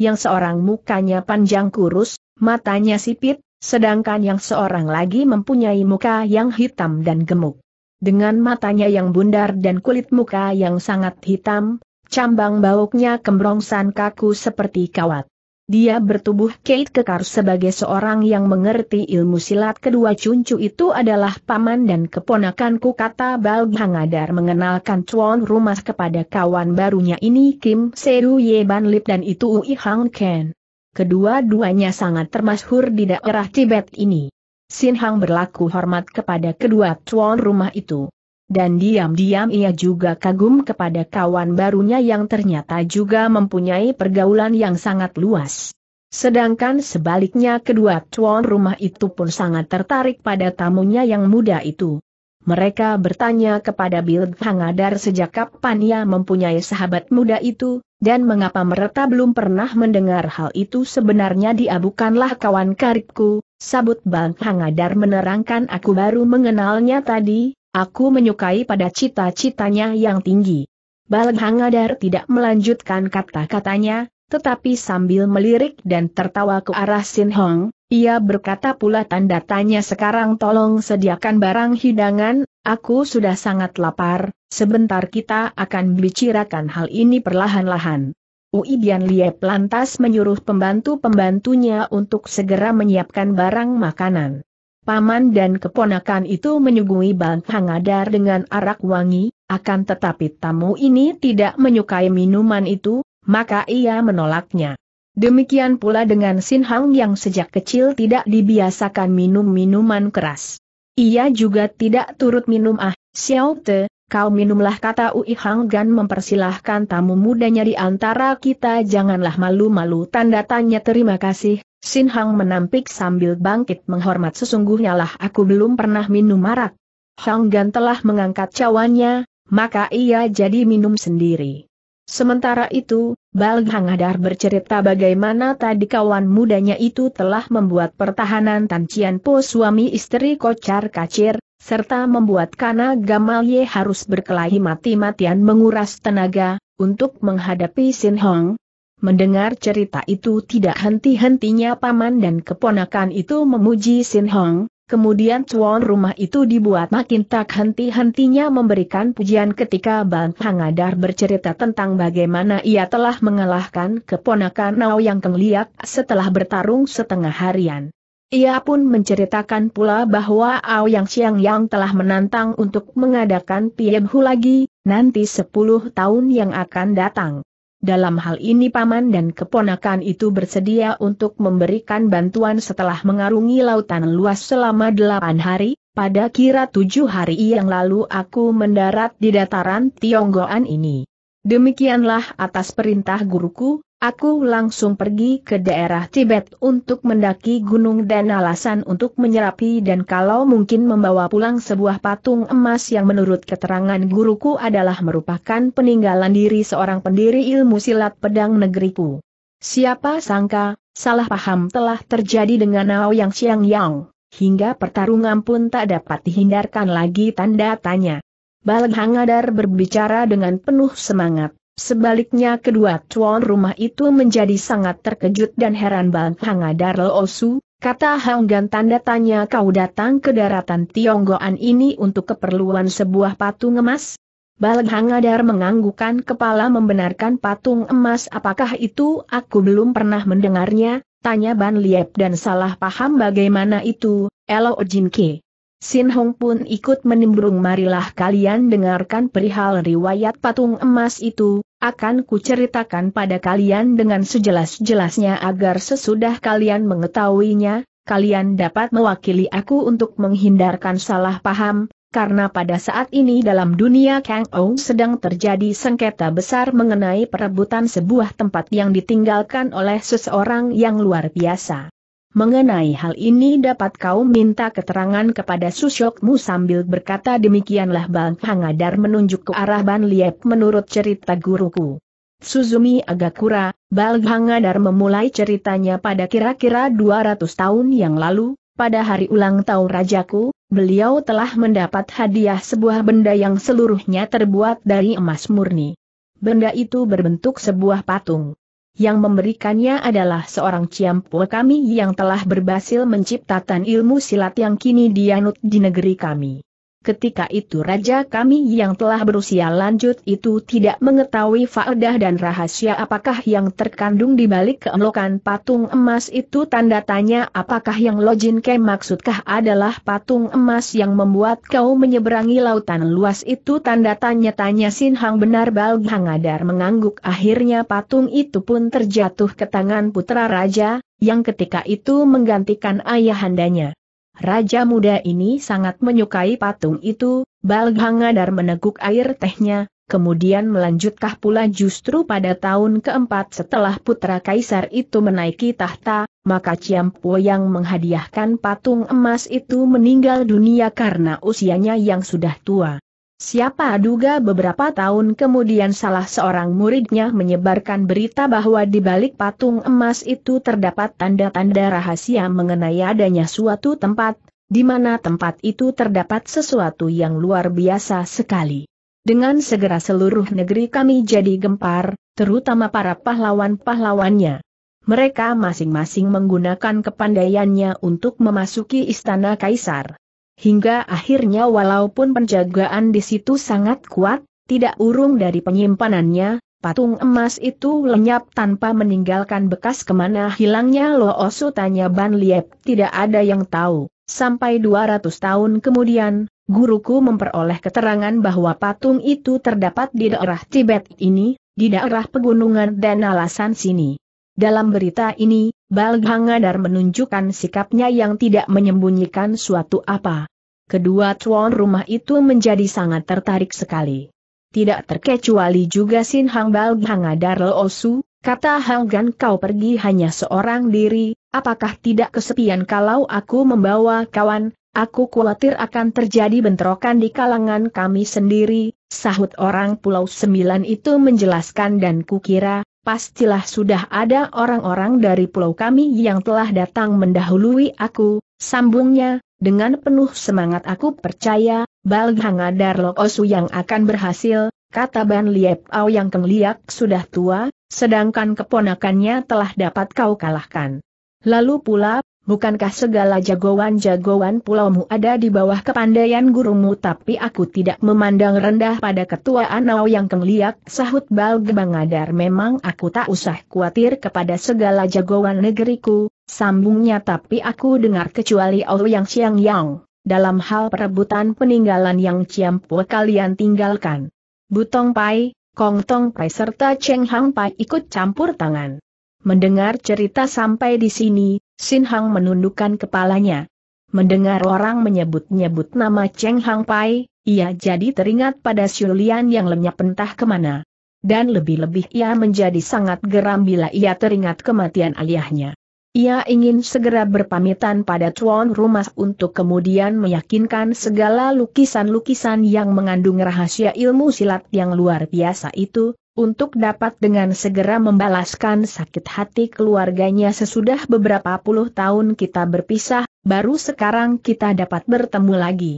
Yang seorang mukanya panjang kurus, matanya sipit, Sedangkan yang seorang lagi mempunyai muka yang hitam dan gemuk. Dengan matanya yang bundar dan kulit muka yang sangat hitam, cambang bauknya kembrongsan kaku seperti kawat. Dia bertubuh Kate Kekar sebagai seorang yang mengerti ilmu silat kedua cuncu itu adalah paman dan keponakanku kata Balghangadar mengenalkan tuan rumah kepada kawan barunya ini Kim Seru Ye Ban Lip dan itu Ui Hang Ken. Kedua-duanya sangat termasyhur di daerah Tibet ini. Sin Hang berlaku hormat kepada kedua tuan rumah itu. Dan diam-diam ia juga kagum kepada kawan barunya yang ternyata juga mempunyai pergaulan yang sangat luas. Sedangkan sebaliknya kedua tuan rumah itu pun sangat tertarik pada tamunya yang muda itu. Mereka bertanya kepada Bill Hangadar sejak kapan ia mempunyai sahabat muda itu, dan mengapa mereka belum pernah mendengar hal itu sebenarnya dia bukanlah kawan karibku, sabut Bang Hangadar menerangkan aku baru mengenalnya tadi, aku menyukai pada cita-citanya yang tinggi. Bang Hangadar tidak melanjutkan kata-katanya, tetapi sambil melirik dan tertawa ke arah Sin Hong, ia berkata pula tanda tanya sekarang tolong sediakan barang hidangan, aku sudah sangat lapar, sebentar kita akan bicarakan hal ini perlahan-lahan. Ui Dian Liep lantas menyuruh pembantu-pembantunya untuk segera menyiapkan barang makanan. Paman dan keponakan itu menyuguhi bang hangadar dengan arak wangi, akan tetapi tamu ini tidak menyukai minuman itu, maka ia menolaknya. Demikian pula dengan Sin Hang yang sejak kecil tidak dibiasakan minum minuman keras. Ia juga tidak turut minum ah, Xiao Te, kau minumlah kata Ui Hang Gan mempersilahkan tamu mudanya di antara kita janganlah malu-malu tanda tanya terima kasih. Sin Hang menampik sambil bangkit menghormat sesungguhnya lah aku belum pernah minum arak. Hang Gan telah mengangkat cawannya, maka ia jadi minum sendiri. Sementara itu, Bal Hangadar bercerita bagaimana tadi kawan mudanya itu telah membuat pertahanan Tan Cian Po suami istri kocar kacir, serta membuat Kana Gamal Ye harus berkelahi mati-matian menguras tenaga, untuk menghadapi Sin Hong. Mendengar cerita itu tidak henti-hentinya paman dan keponakan itu memuji Sin Hong, Kemudian tuan rumah itu dibuat makin tak henti-hentinya memberikan pujian ketika Bang Hangadar bercerita tentang bagaimana ia telah mengalahkan keponakan Nao Yang Kengliak setelah bertarung setengah harian. Ia pun menceritakan pula bahwa Ao Yang Xiang Yang telah menantang untuk mengadakan Pian Hu lagi, nanti 10 tahun yang akan datang. Dalam hal ini paman dan keponakan itu bersedia untuk memberikan bantuan setelah mengarungi lautan luas selama delapan hari, pada kira tujuh hari yang lalu aku mendarat di dataran Tionggoan ini. Demikianlah atas perintah guruku, Aku langsung pergi ke daerah Tibet untuk mendaki gunung dan alasan untuk menyerapi dan kalau mungkin membawa pulang sebuah patung emas yang menurut keterangan guruku adalah merupakan peninggalan diri seorang pendiri ilmu silat pedang negeriku. Siapa sangka, salah paham telah terjadi dengan Nao Yang siang Yang, hingga pertarungan pun tak dapat dihindarkan lagi tanda tanya. Baleng Hangadar berbicara dengan penuh semangat. Sebaliknya kedua tuan rumah itu menjadi sangat terkejut dan heran Bang Hangadar Osu, kata Hanggan tanda tanya kau datang ke daratan Tionggoan ini untuk keperluan sebuah patung emas? Bang Hangadar menganggukan kepala membenarkan patung emas apakah itu aku belum pernah mendengarnya, tanya Ban Liep dan salah paham bagaimana itu, Elo Ke. Sin Hong pun ikut menimbrung marilah kalian dengarkan perihal riwayat patung emas itu, akan kuceritakan pada kalian dengan sejelas-jelasnya agar sesudah kalian mengetahuinya, kalian dapat mewakili aku untuk menghindarkan salah paham, karena pada saat ini dalam dunia Kang Ong sedang terjadi sengketa besar mengenai perebutan sebuah tempat yang ditinggalkan oleh seseorang yang luar biasa. Mengenai hal ini dapat kau minta keterangan kepada Susyokmu sambil berkata demikianlah Bang Hangadar menunjuk ke arah Ban Liep menurut cerita guruku. Suzumi Agakura, Bang Hangadar memulai ceritanya pada kira-kira 200 tahun yang lalu, pada hari ulang tahun rajaku, beliau telah mendapat hadiah sebuah benda yang seluruhnya terbuat dari emas murni. Benda itu berbentuk sebuah patung. Yang memberikannya adalah seorang ciampua kami yang telah berhasil menciptakan ilmu silat yang kini dianut di negeri kami ketika itu raja kami yang telah berusia lanjut itu tidak mengetahui faedah dan rahasia apakah yang terkandung di balik keemlokan patung emas itu tanda tanya apakah yang Lojin Ke maksudkah adalah patung emas yang membuat kau menyeberangi lautan luas itu tanda tanya-tanya Sin Hang benar Bal Hangadar mengangguk akhirnya patung itu pun terjatuh ke tangan putra raja, yang ketika itu menggantikan ayahandanya. Raja muda ini sangat menyukai patung itu, Balghangadar meneguk air tehnya, kemudian melanjutkah pula justru pada tahun keempat setelah putra kaisar itu menaiki tahta, maka Ciampo yang menghadiahkan patung emas itu meninggal dunia karena usianya yang sudah tua. Siapa duga beberapa tahun kemudian salah seorang muridnya menyebarkan berita bahwa di balik patung emas itu terdapat tanda-tanda rahasia mengenai adanya suatu tempat, di mana tempat itu terdapat sesuatu yang luar biasa sekali. Dengan segera seluruh negeri kami jadi gempar, terutama para pahlawan-pahlawannya. Mereka masing-masing menggunakan kepandaiannya untuk memasuki istana kaisar hingga akhirnya walaupun penjagaan di situ sangat kuat, tidak urung dari penyimpanannya, patung emas itu lenyap tanpa meninggalkan bekas kemana hilangnya Lo Osu tanya Ban Liep tidak ada yang tahu. Sampai 200 tahun kemudian, guruku memperoleh keterangan bahwa patung itu terdapat di daerah Tibet ini, di daerah pegunungan dan alasan sini. Dalam berita ini, Balghangadar menunjukkan sikapnya yang tidak menyembunyikan suatu apa kedua tuan rumah itu menjadi sangat tertarik sekali. Tidak terkecuali juga Sin Hang Bal Hangadar Osu, kata Hang Gan kau pergi hanya seorang diri, apakah tidak kesepian kalau aku membawa kawan, aku khawatir akan terjadi bentrokan di kalangan kami sendiri, sahut orang Pulau Sembilan itu menjelaskan dan kukira, pastilah sudah ada orang-orang dari pulau kami yang telah datang mendahului aku, sambungnya, dengan penuh semangat aku percaya, Balghanga Darlok Osu yang akan berhasil, kata Ban Liep Au yang kengliak sudah tua, sedangkan keponakannya telah dapat kau kalahkan. Lalu pula, bukankah segala jagoan-jagoan pulaumu ada di bawah kepandaian gurumu tapi aku tidak memandang rendah pada ketua Anau yang kengliak, sahut Balghanga Balgebangadar memang aku tak usah khawatir kepada segala jagoan negeriku, Sambungnya tapi aku dengar kecuali Ouyang siang Yang, dalam hal perebutan peninggalan yang ciampu kalian tinggalkan. Butong Pai, Kong Tong Pai serta Cheng Hang Pai ikut campur tangan. Mendengar cerita sampai di sini, Sin Hang menundukkan kepalanya. Mendengar orang menyebut-nyebut nama Cheng Hang Pai, ia jadi teringat pada Xulian yang lenyap entah kemana. Dan lebih-lebih ia menjadi sangat geram bila ia teringat kematian ayahnya. Ia ingin segera berpamitan pada tuan rumah untuk kemudian meyakinkan segala lukisan-lukisan yang mengandung rahasia ilmu silat yang luar biasa itu, untuk dapat dengan segera membalaskan sakit hati keluarganya sesudah beberapa puluh tahun kita berpisah, baru sekarang kita dapat bertemu lagi.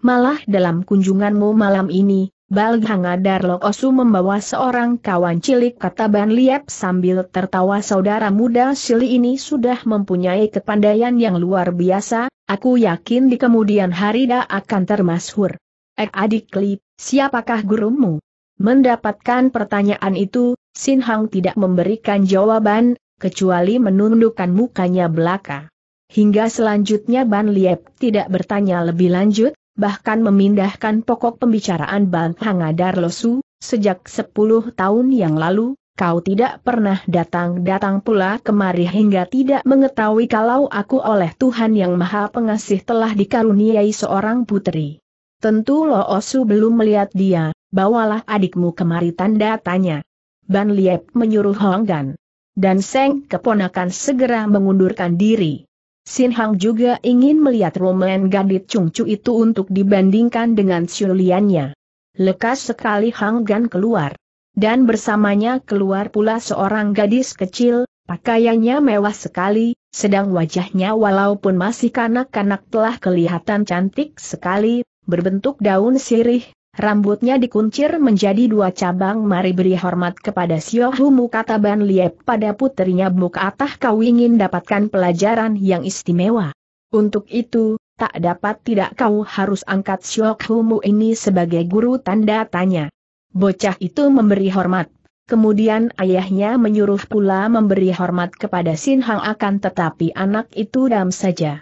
Malah dalam kunjunganmu malam ini, Balghanga Darlok Osu membawa seorang kawan cilik kata Ban Liap sambil tertawa saudara muda Sili ini sudah mempunyai kepandaian yang luar biasa, aku yakin di kemudian hari dia akan termasyhur. Ek eh, adik Lip, siapakah gurumu? Mendapatkan pertanyaan itu, Sin Hang tidak memberikan jawaban, kecuali menundukkan mukanya belaka. Hingga selanjutnya Ban Liep tidak bertanya lebih lanjut, bahkan memindahkan pokok pembicaraan Bang Hangadar Losu, sejak 10 tahun yang lalu, kau tidak pernah datang-datang pula kemari hingga tidak mengetahui kalau aku oleh Tuhan Yang Maha Pengasih telah dikaruniai seorang putri. Tentu lo osu belum melihat dia, bawalah adikmu kemari tanda tanya. Ban Liep menyuruh Honggan. Dan Seng keponakan segera mengundurkan diri. Sin Hang juga ingin melihat Roman Gadit cungcu itu untuk dibandingkan dengan siuliannya. Lekas sekali Hang Gan keluar. Dan bersamanya keluar pula seorang gadis kecil, pakaiannya mewah sekali, sedang wajahnya walaupun masih kanak-kanak telah kelihatan cantik sekali, berbentuk daun sirih, Rambutnya dikuncir menjadi dua cabang mari beri hormat kepada Siohumu kata Ban Liep pada puterinya atah kau ingin dapatkan pelajaran yang istimewa. Untuk itu, tak dapat tidak kau harus angkat Siohumu ini sebagai guru tanda tanya. Bocah itu memberi hormat. Kemudian ayahnya menyuruh pula memberi hormat kepada Sin Hang akan tetapi anak itu dam saja.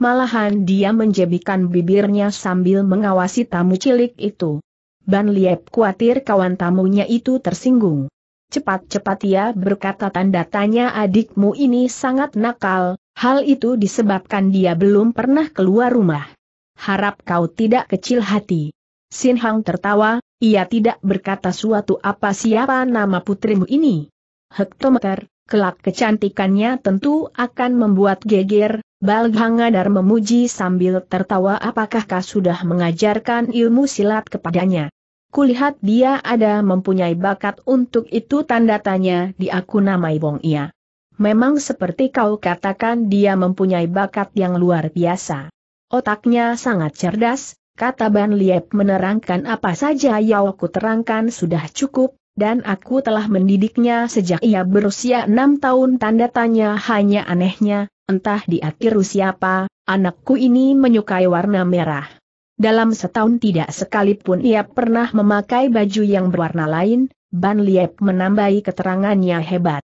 Malahan dia menjebikan bibirnya sambil mengawasi tamu cilik itu. Ban Liep khawatir kawan tamunya itu tersinggung. Cepat-cepat ia berkata tanda tanya adikmu ini sangat nakal, hal itu disebabkan dia belum pernah keluar rumah. Harap kau tidak kecil hati. Sin Hang tertawa, ia tidak berkata suatu apa siapa nama putrimu ini. Hektometer, kelak kecantikannya tentu akan membuat geger, Balghangadar memuji sambil tertawa apakah kau sudah mengajarkan ilmu silat kepadanya. Kulihat dia ada mempunyai bakat untuk itu tanda tanya di aku namai Wong Ia. Memang seperti kau katakan dia mempunyai bakat yang luar biasa. Otaknya sangat cerdas, kata Ban Liep menerangkan apa saja yang aku terangkan sudah cukup, dan aku telah mendidiknya sejak ia berusia enam tahun tanda tanya hanya anehnya, entah dia siapa, anakku ini menyukai warna merah. Dalam setahun tidak sekalipun ia pernah memakai baju yang berwarna lain, Ban Liep menambahi keterangannya hebat.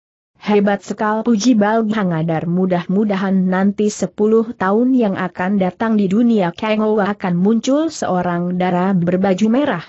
Hebat sekali puji Balghangadar. Hangadar mudah-mudahan nanti 10 tahun yang akan datang di dunia Kengo akan muncul seorang darah berbaju merah.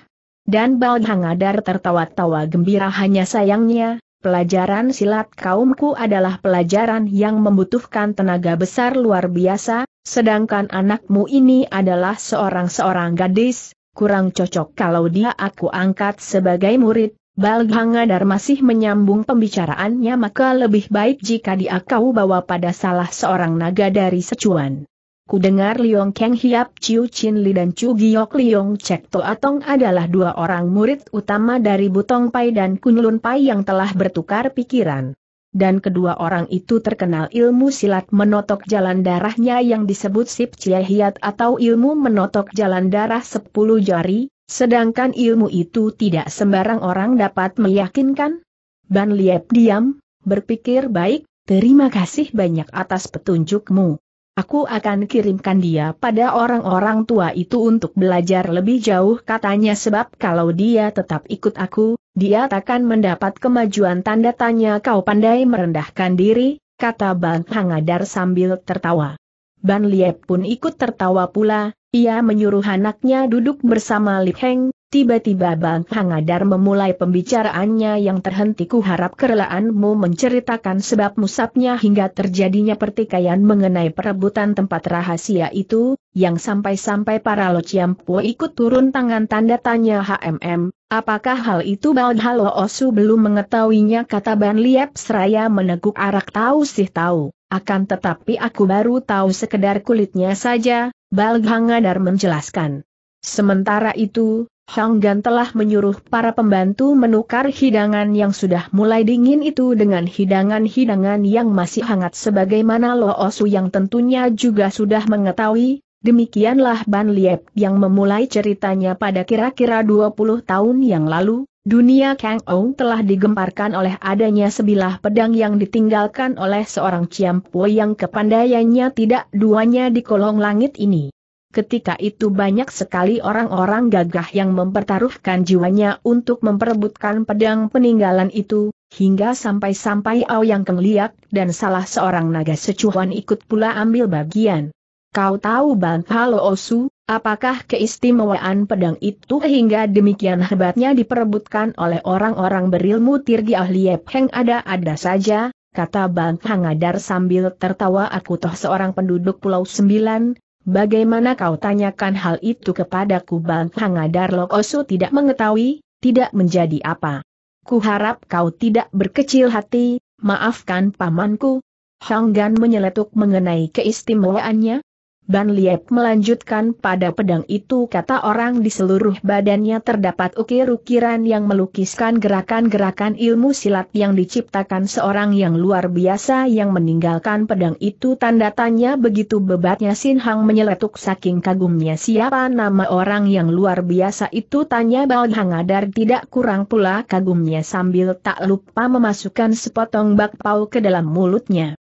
Dan Balghangadar Hangadar tertawa-tawa gembira hanya sayangnya, pelajaran silat kaumku adalah pelajaran yang membutuhkan tenaga besar luar biasa, sedangkan anakmu ini adalah seorang-seorang gadis, kurang cocok kalau dia aku angkat sebagai murid, Balghangadar masih menyambung pembicaraannya maka lebih baik jika dia kau bawa pada salah seorang naga dari secuan. Ku dengar Liong Kang Hiap Chiu Chin Li dan Chu Giok Liong Cek To Atong adalah dua orang murid utama dari Butong Pai dan Kunlun Pai yang telah bertukar pikiran. Dan kedua orang itu terkenal ilmu silat menotok jalan darahnya yang disebut Sip Cie Hiat atau ilmu menotok jalan darah sepuluh jari, sedangkan ilmu itu tidak sembarang orang dapat meyakinkan. Ban Liep diam, berpikir baik, terima kasih banyak atas petunjukmu. Aku akan kirimkan dia pada orang-orang tua itu untuk belajar lebih jauh katanya sebab kalau dia tetap ikut aku, dia takkan mendapat kemajuan tanda tanya kau pandai merendahkan diri, kata Ban Hangadar sambil tertawa. Ban Liep pun ikut tertawa pula, ia menyuruh anaknya duduk bersama Li Heng, Tiba-tiba Bang Hangadar memulai pembicaraannya yang terhenti ku harap kerelaanmu menceritakan sebab musabnya hingga terjadinya pertikaian mengenai perebutan tempat rahasia itu, yang sampai-sampai para lociampu ikut turun tangan tanda tanya HMM, apakah hal itu Halo Osu belum mengetahuinya kata Ban Liep Seraya meneguk arak tahu sih tahu, akan tetapi aku baru tahu sekedar kulitnya saja, Hangadar menjelaskan. Sementara itu, Hanggan telah menyuruh para pembantu menukar hidangan yang sudah mulai dingin itu dengan hidangan-hidangan yang masih hangat sebagaimana Lo Osu yang tentunya juga sudah mengetahui, demikianlah Ban Liep yang memulai ceritanya pada kira-kira 20 tahun yang lalu, dunia Kang Ong telah digemparkan oleh adanya sebilah pedang yang ditinggalkan oleh seorang Ciampo yang kepandaiannya tidak duanya di kolong langit ini. Ketika itu banyak sekali orang-orang gagah yang mempertaruhkan jiwanya untuk memperebutkan pedang peninggalan itu, hingga sampai-sampai Aoyang Keng Liak dan salah seorang naga secuan ikut pula ambil bagian. Kau tahu Ban Halo Osu, apakah keistimewaan pedang itu hingga demikian hebatnya diperebutkan oleh orang-orang berilmu tirgi ahli Yep Heng ada-ada saja, kata Bang Hangadar sambil tertawa aku toh seorang penduduk Pulau Sembilan, Bagaimana kau tanyakan hal itu kepadaku Bang Hangadar Lokosu tidak mengetahui, tidak menjadi apa. Kuharap kau tidak berkecil hati, maafkan pamanku. Hanggan menyeletuk mengenai keistimewaannya, Ban Liep melanjutkan pada pedang itu kata orang di seluruh badannya terdapat ukir-ukiran yang melukiskan gerakan-gerakan ilmu silat yang diciptakan seorang yang luar biasa yang meninggalkan pedang itu tanda tanya begitu bebatnya Sin Hang menyeletuk saking kagumnya siapa nama orang yang luar biasa itu tanya Bao Hang Adar tidak kurang pula kagumnya sambil tak lupa memasukkan sepotong bakpao ke dalam mulutnya.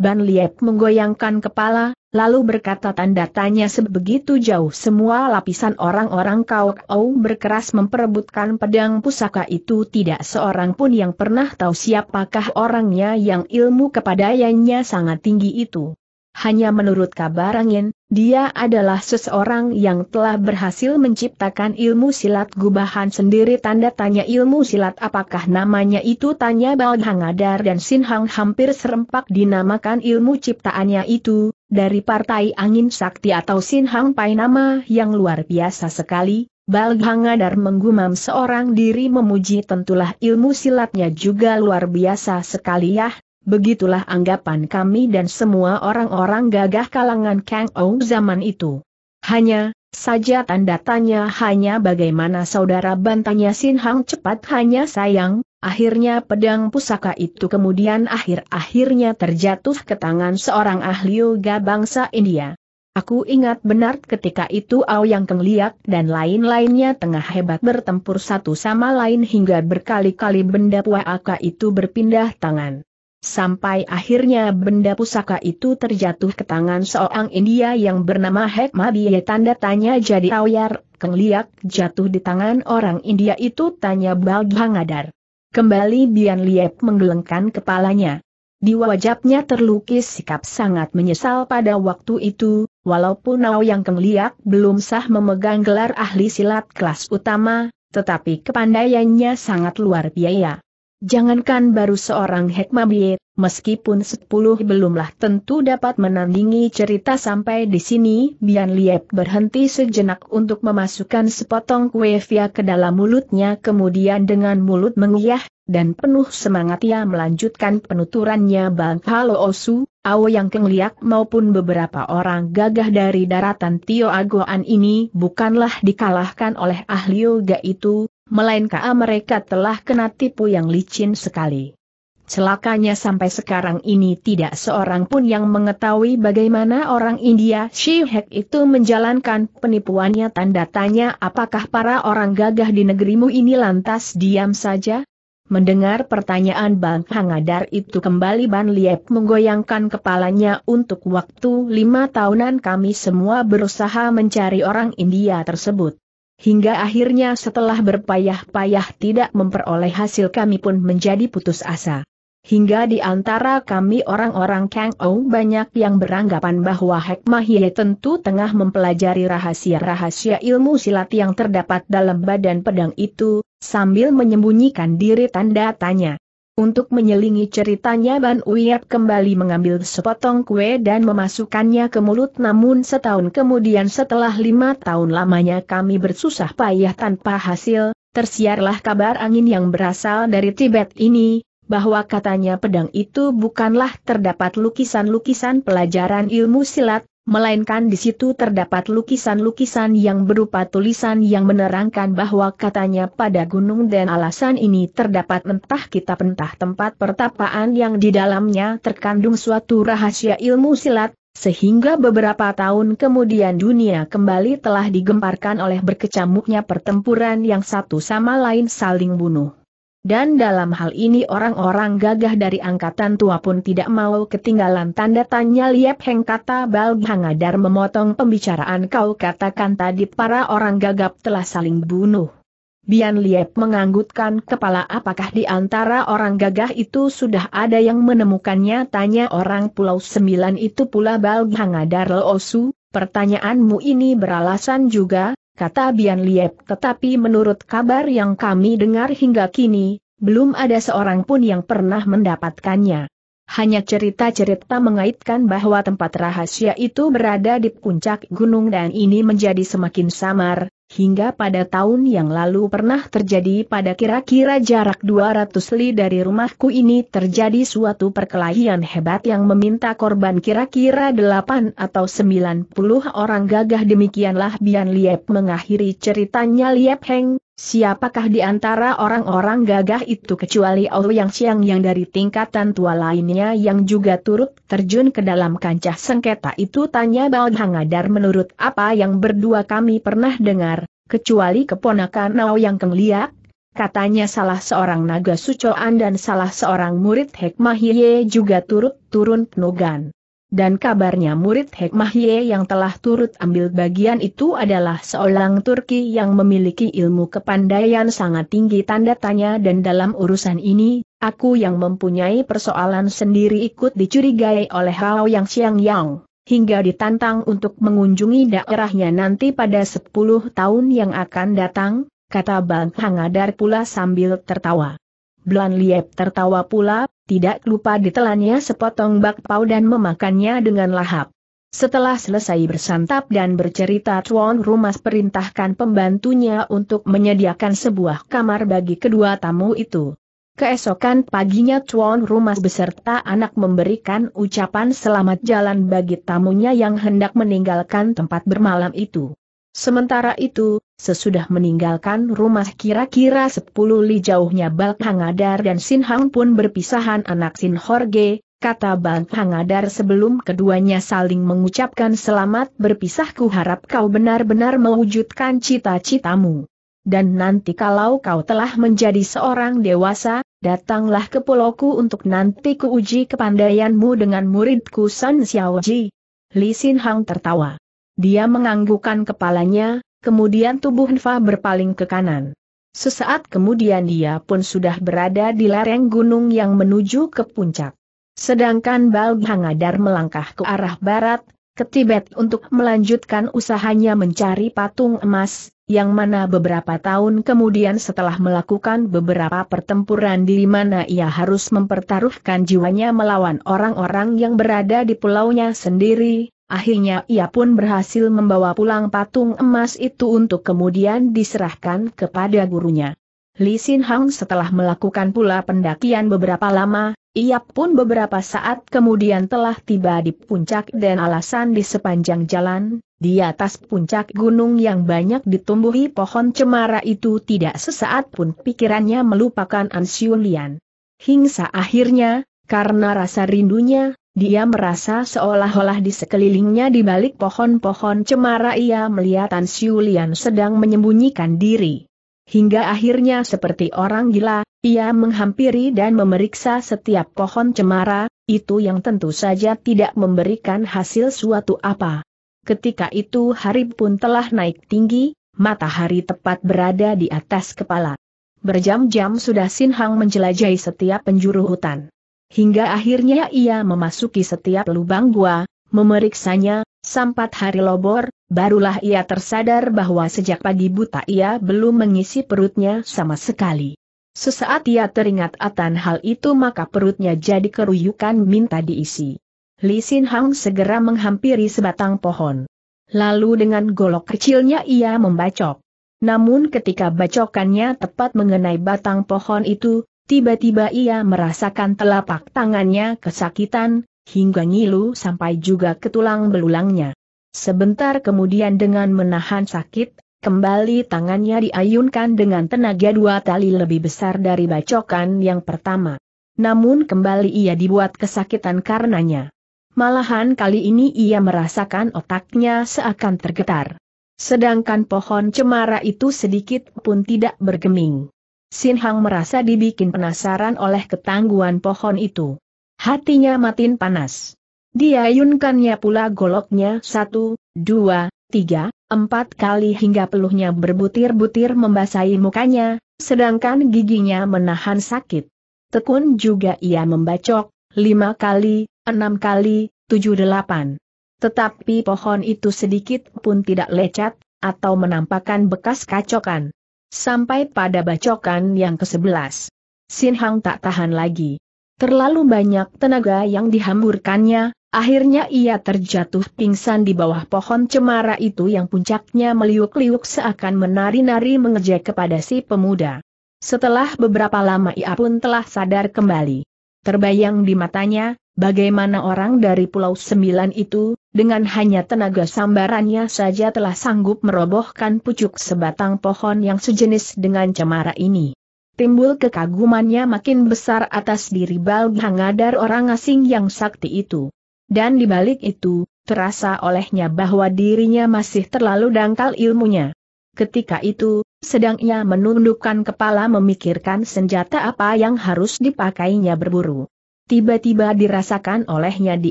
Ban Liep menggoyangkan kepala, lalu berkata tanda tanya sebegitu jauh semua lapisan orang-orang kaukau kau berkeras memperebutkan pedang pusaka itu tidak seorang pun yang pernah tahu siapakah orangnya yang ilmu kepadayanya sangat tinggi itu. Hanya menurut kabar angin, dia adalah seseorang yang telah berhasil menciptakan ilmu silat gubahan sendiri tanda tanya ilmu silat apakah namanya itu tanya Balhangadar dan Sinhang hampir serempak dinamakan ilmu ciptaannya itu, dari partai angin sakti atau Sinhang Hang Pai nama yang luar biasa sekali, Balhangadar menggumam seorang diri memuji tentulah ilmu silatnya juga luar biasa sekali ya, Begitulah anggapan kami dan semua orang-orang gagah kalangan Kang Ong zaman itu. Hanya, saja tanda tanya hanya bagaimana saudara bantanya Sin Hang cepat hanya sayang, akhirnya pedang pusaka itu kemudian akhir-akhirnya terjatuh ke tangan seorang ahli yoga bangsa India. Aku ingat benar ketika itu Yang Keng Liak dan lain-lainnya tengah hebat bertempur satu sama lain hingga berkali-kali benda puaka itu berpindah tangan. Sampai akhirnya benda pusaka itu terjatuh ke tangan seorang India yang bernama Mabie tanda tanya jadi Awyar, Kengliak jatuh di tangan orang India itu tanya Balghangadar. Kembali Bian Liep menggelengkan kepalanya. Di wajahnya terlukis sikap sangat menyesal pada waktu itu, walaupun yang Keng Liak belum sah memegang gelar ahli silat kelas utama, tetapi kepandaiannya sangat luar biasa. Jangankan baru seorang Hekmabiet, meskipun sepuluh belumlah tentu dapat menandingi cerita sampai di sini. Bian Liep berhenti sejenak untuk memasukkan sepotong kue via ke dalam mulutnya kemudian dengan mulut mengiyah, dan penuh semangat ia melanjutkan penuturannya Bang Halo Osu, Awo Yang kengliak maupun beberapa orang gagah dari daratan Tio Agoan ini bukanlah dikalahkan oleh ahli yoga itu, melainkan mereka telah kena tipu yang licin sekali. Celakanya sampai sekarang ini tidak seorang pun yang mengetahui bagaimana orang India Shihek itu menjalankan penipuannya tanda tanya apakah para orang gagah di negerimu ini lantas diam saja? Mendengar pertanyaan Bang Hangadar itu kembali Ban Liep menggoyangkan kepalanya untuk waktu lima tahunan kami semua berusaha mencari orang India tersebut hingga akhirnya setelah berpayah-payah tidak memperoleh hasil kami pun menjadi putus asa. Hingga di antara kami orang-orang Kang Ou banyak yang beranggapan bahwa Hek Mahie tentu tengah mempelajari rahasia-rahasia ilmu silat yang terdapat dalam badan pedang itu, sambil menyembunyikan diri tanda tanya. Untuk menyelingi ceritanya Ban Uyap kembali mengambil sepotong kue dan memasukkannya ke mulut namun setahun kemudian setelah lima tahun lamanya kami bersusah payah tanpa hasil, tersiarlah kabar angin yang berasal dari Tibet ini, bahwa katanya pedang itu bukanlah terdapat lukisan-lukisan pelajaran ilmu silat, melainkan di situ terdapat lukisan-lukisan yang berupa tulisan yang menerangkan bahwa katanya pada gunung dan alasan ini terdapat entah kitab entah tempat pertapaan yang di dalamnya terkandung suatu rahasia ilmu silat, sehingga beberapa tahun kemudian dunia kembali telah digemparkan oleh berkecamuknya pertempuran yang satu sama lain saling bunuh. Dan dalam hal ini orang-orang gagah dari angkatan tua pun tidak mau ketinggalan tanda tanya Liep Heng kata Bal memotong pembicaraan kau katakan tadi para orang gagap telah saling bunuh. Bian Liep menganggutkan kepala apakah di antara orang gagah itu sudah ada yang menemukannya tanya orang Pulau Sembilan itu pula Bal Hangadar Loosu, pertanyaanmu ini beralasan juga, kata Bian Liep tetapi menurut kabar yang kami dengar hingga kini, belum ada seorang pun yang pernah mendapatkannya. Hanya cerita-cerita mengaitkan bahwa tempat rahasia itu berada di puncak gunung dan ini menjadi semakin samar, hingga pada tahun yang lalu pernah terjadi pada kira-kira jarak 200 li dari rumahku ini terjadi suatu perkelahian hebat yang meminta korban kira-kira 8 atau 90 orang gagah demikianlah Bian Liep mengakhiri ceritanya Liep Heng, Siapakah di antara orang-orang gagah itu kecuali yang siang yang dari tingkatan tua lainnya yang juga turut terjun ke dalam kancah sengketa itu tanya Bao Hangadar menurut apa yang berdua kami pernah dengar, kecuali keponakan Ouyang Keng Liak, katanya salah seorang naga sucoan dan salah seorang murid Hekmahie juga turut turun penugan dan kabarnya murid Hekmahye yang telah turut ambil bagian itu adalah seorang Turki yang memiliki ilmu kepandaian sangat tinggi tanda tanya dan dalam urusan ini, aku yang mempunyai persoalan sendiri ikut dicurigai oleh Hao Yang Xiang Yang, hingga ditantang untuk mengunjungi daerahnya nanti pada 10 tahun yang akan datang, kata Bang Hangadar pula sambil tertawa. Blan Liep tertawa pula, tidak lupa ditelannya sepotong bakpao dan memakannya dengan lahap. Setelah selesai bersantap dan bercerita Tuan Rumas perintahkan pembantunya untuk menyediakan sebuah kamar bagi kedua tamu itu. Keesokan paginya Tuan Rumas beserta anak memberikan ucapan selamat jalan bagi tamunya yang hendak meninggalkan tempat bermalam itu. Sementara itu, sesudah meninggalkan rumah kira-kira 10 li jauhnya Bal Hangadar dan Sin Hang pun berpisahan anak Sin Horge, kata Bal Hangadar sebelum keduanya saling mengucapkan selamat berpisah ku harap kau benar-benar mewujudkan cita-citamu. Dan nanti kalau kau telah menjadi seorang dewasa, datanglah ke pulauku untuk nanti kuuji kepandaianmu dengan muridku San Xiaoji. Li Sin Hang tertawa. Dia menganggukkan kepalanya, kemudian tubuh Nfa berpaling ke kanan. Sesaat kemudian dia pun sudah berada di lereng gunung yang menuju ke puncak. Sedangkan Balghangadar melangkah ke arah barat, ke Tibet untuk melanjutkan usahanya mencari patung emas, yang mana beberapa tahun kemudian setelah melakukan beberapa pertempuran di mana ia harus mempertaruhkan jiwanya melawan orang-orang yang berada di pulaunya sendiri, Akhirnya ia pun berhasil membawa pulang patung emas itu untuk kemudian diserahkan kepada gurunya. Li Sin Hang setelah melakukan pula pendakian beberapa lama, ia pun beberapa saat kemudian telah tiba di puncak dan alasan di sepanjang jalan, di atas puncak gunung yang banyak ditumbuhi pohon cemara itu tidak sesaat pun pikirannya melupakan An Lian. Hingsa akhirnya, karena rasa rindunya, dia merasa seolah-olah di sekelilingnya di balik pohon-pohon cemara ia melihat Tan Siulian sedang menyembunyikan diri. Hingga akhirnya seperti orang gila, ia menghampiri dan memeriksa setiap pohon cemara, itu yang tentu saja tidak memberikan hasil suatu apa. Ketika itu hari pun telah naik tinggi, matahari tepat berada di atas kepala. Berjam-jam sudah Sin Hang menjelajahi setiap penjuru hutan hingga akhirnya ia memasuki setiap lubang gua, memeriksanya, sampat hari lobor, barulah ia tersadar bahwa sejak pagi buta ia belum mengisi perutnya sama sekali. Sesaat ia teringat atan hal itu maka perutnya jadi keruyukan minta diisi. Li Sin Hang segera menghampiri sebatang pohon. Lalu dengan golok kecilnya ia membacok. Namun ketika bacokannya tepat mengenai batang pohon itu, Tiba-tiba ia merasakan telapak tangannya kesakitan, hingga ngilu sampai juga ke tulang belulangnya. Sebentar kemudian dengan menahan sakit, kembali tangannya diayunkan dengan tenaga dua tali lebih besar dari bacokan yang pertama. Namun kembali ia dibuat kesakitan karenanya. Malahan kali ini ia merasakan otaknya seakan tergetar. Sedangkan pohon cemara itu sedikit pun tidak bergeming. Sin Hang merasa dibikin penasaran oleh ketangguhan pohon itu. Hatinya matin panas. Dia Diayunkannya pula goloknya satu, dua, tiga, empat kali hingga peluhnya berbutir-butir membasahi mukanya, sedangkan giginya menahan sakit. Tekun juga ia membacok, lima kali, enam kali, tujuh delapan. Tetapi pohon itu sedikit pun tidak lecet, atau menampakkan bekas kacokan sampai pada bacokan yang ke-11. Sin Hang tak tahan lagi. Terlalu banyak tenaga yang dihamburkannya, akhirnya ia terjatuh pingsan di bawah pohon cemara itu yang puncaknya meliuk-liuk seakan menari-nari mengejek kepada si pemuda. Setelah beberapa lama ia pun telah sadar kembali. Terbayang di matanya, Bagaimana orang dari Pulau Sembilan itu, dengan hanya tenaga sambarannya saja telah sanggup merobohkan pucuk sebatang pohon yang sejenis dengan cemara ini. Timbul kekagumannya makin besar atas diri Balghangadar orang asing yang sakti itu. Dan dibalik itu, terasa olehnya bahwa dirinya masih terlalu dangkal ilmunya. Ketika itu, sedang ia menundukkan kepala memikirkan senjata apa yang harus dipakainya berburu. Tiba-tiba dirasakan olehnya di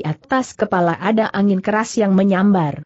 atas kepala ada angin keras yang menyambar.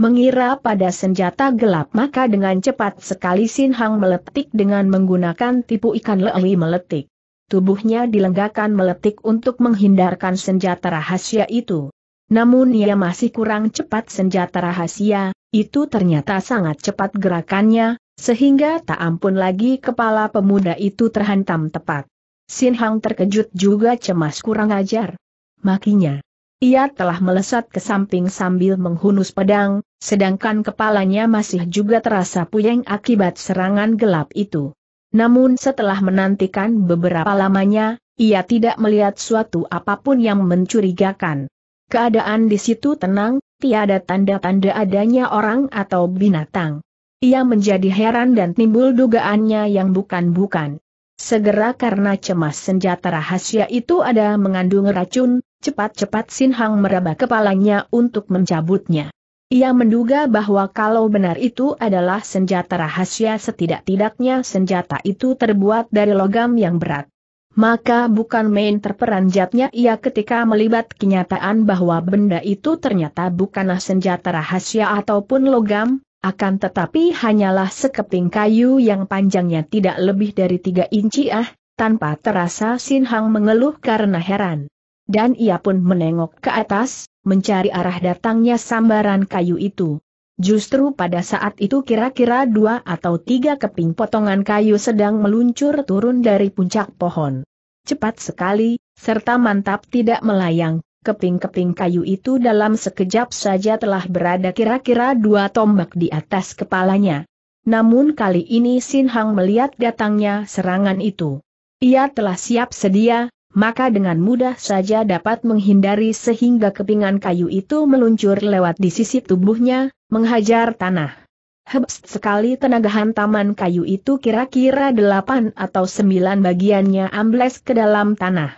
Mengira pada senjata gelap maka dengan cepat sekali Sin Hang meletik dengan menggunakan tipu ikan lewi meletik. Tubuhnya dilenggakan meletik untuk menghindarkan senjata rahasia itu. Namun ia masih kurang cepat senjata rahasia, itu ternyata sangat cepat gerakannya, sehingga tak ampun lagi kepala pemuda itu terhantam tepat. Sin Hang terkejut juga cemas kurang ajar. Makinya. Ia telah melesat ke samping sambil menghunus pedang, sedangkan kepalanya masih juga terasa puyeng akibat serangan gelap itu. Namun setelah menantikan beberapa lamanya, ia tidak melihat suatu apapun yang mencurigakan. Keadaan di situ tenang, tiada tanda-tanda adanya orang atau binatang. Ia menjadi heran dan timbul dugaannya yang bukan-bukan. Segera karena cemas senjata rahasia itu ada mengandung racun, cepat-cepat Sin Hang meraba kepalanya untuk mencabutnya. Ia menduga bahwa kalau benar itu adalah senjata rahasia setidak-tidaknya senjata itu terbuat dari logam yang berat. Maka bukan main terperanjatnya ia ketika melibat kenyataan bahwa benda itu ternyata bukanlah senjata rahasia ataupun logam, akan tetapi hanyalah sekeping kayu yang panjangnya tidak lebih dari tiga inci ah, tanpa terasa Sin Hang mengeluh karena heran. Dan ia pun menengok ke atas, mencari arah datangnya sambaran kayu itu. Justru pada saat itu kira-kira dua atau tiga keping potongan kayu sedang meluncur turun dari puncak pohon. Cepat sekali, serta mantap tidak melayang, Keping-keping kayu itu dalam sekejap saja telah berada kira-kira dua tombak di atas kepalanya. Namun kali ini Sin Hang melihat datangnya serangan itu. Ia telah siap sedia, maka dengan mudah saja dapat menghindari sehingga kepingan kayu itu meluncur lewat di sisi tubuhnya, menghajar tanah. Hebs sekali tenaga hantaman kayu itu kira-kira delapan atau sembilan bagiannya ambles ke dalam tanah.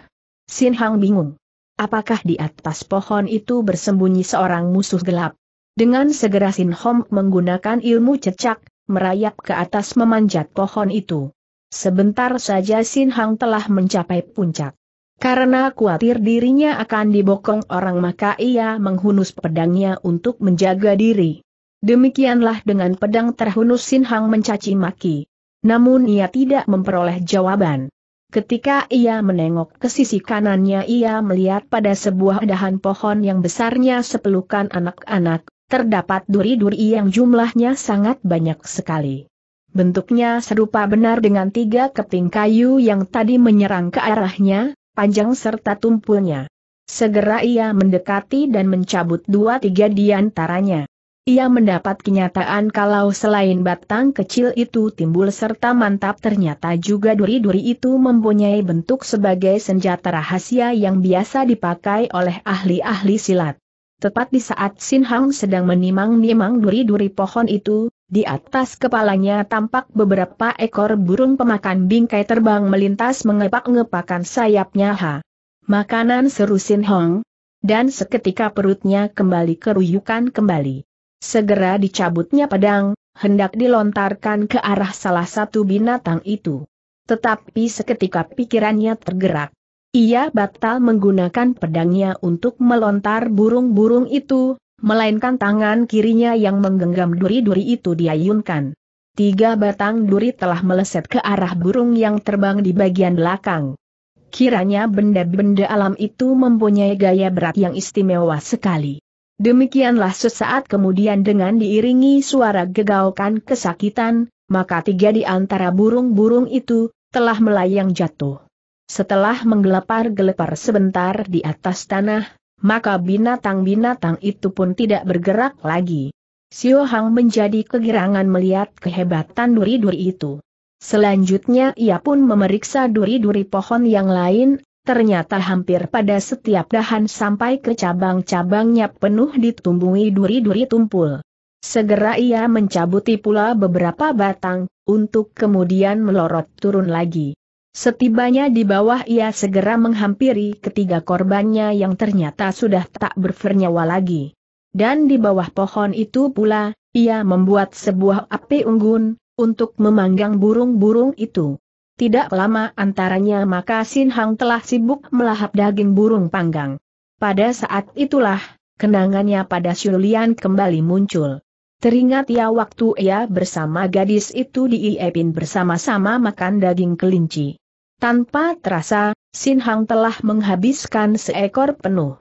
Sin Hang bingung. Apakah di atas pohon itu bersembunyi seorang musuh gelap? Dengan segera Sin Hom menggunakan ilmu cecak, merayap ke atas memanjat pohon itu. Sebentar saja Sin Hang telah mencapai puncak. Karena khawatir dirinya akan dibokong orang maka ia menghunus pedangnya untuk menjaga diri. Demikianlah dengan pedang terhunus Sin Hang mencaci maki. Namun ia tidak memperoleh jawaban. Ketika ia menengok ke sisi kanannya ia melihat pada sebuah dahan pohon yang besarnya sepelukan anak-anak, terdapat duri-duri yang jumlahnya sangat banyak sekali. Bentuknya serupa benar dengan tiga keping kayu yang tadi menyerang ke arahnya, panjang serta tumpulnya. Segera ia mendekati dan mencabut dua tiga di antaranya. Ia mendapat kenyataan kalau selain batang kecil itu timbul serta mantap ternyata juga duri-duri itu mempunyai bentuk sebagai senjata rahasia yang biasa dipakai oleh ahli-ahli silat. Tepat di saat Sin Hang sedang menimang-nimang duri-duri pohon itu, di atas kepalanya tampak beberapa ekor burung pemakan bingkai terbang melintas mengepak-ngepakan sayapnya ha. Makanan seru Sin Hong. Dan seketika perutnya kembali keruyukan kembali. Segera dicabutnya pedang, hendak dilontarkan ke arah salah satu binatang itu. Tetapi seketika pikirannya tergerak. Ia batal menggunakan pedangnya untuk melontar burung-burung itu, melainkan tangan kirinya yang menggenggam duri-duri itu diayunkan. Tiga batang duri telah meleset ke arah burung yang terbang di bagian belakang. Kiranya benda-benda alam itu mempunyai gaya berat yang istimewa sekali. Demikianlah sesaat kemudian dengan diiringi suara gegaukan kesakitan, maka tiga di antara burung-burung itu, telah melayang jatuh. Setelah menggelepar-gelepar sebentar di atas tanah, maka binatang-binatang itu pun tidak bergerak lagi. Sio Hang menjadi kegirangan melihat kehebatan duri-duri itu. Selanjutnya ia pun memeriksa duri-duri pohon yang lain, ternyata hampir pada setiap dahan sampai ke cabang-cabangnya penuh ditumbuhi duri-duri tumpul. Segera ia mencabuti pula beberapa batang, untuk kemudian melorot turun lagi. Setibanya di bawah ia segera menghampiri ketiga korbannya yang ternyata sudah tak bernyawa lagi. Dan di bawah pohon itu pula, ia membuat sebuah api unggun, untuk memanggang burung-burung itu tidak lama antaranya maka Sin Hang telah sibuk melahap daging burung panggang. Pada saat itulah, kenangannya pada Shulian kembali muncul. Teringat ia ya waktu ia bersama gadis itu di Iepin bersama-sama makan daging kelinci. Tanpa terasa, Sin Hang telah menghabiskan seekor penuh.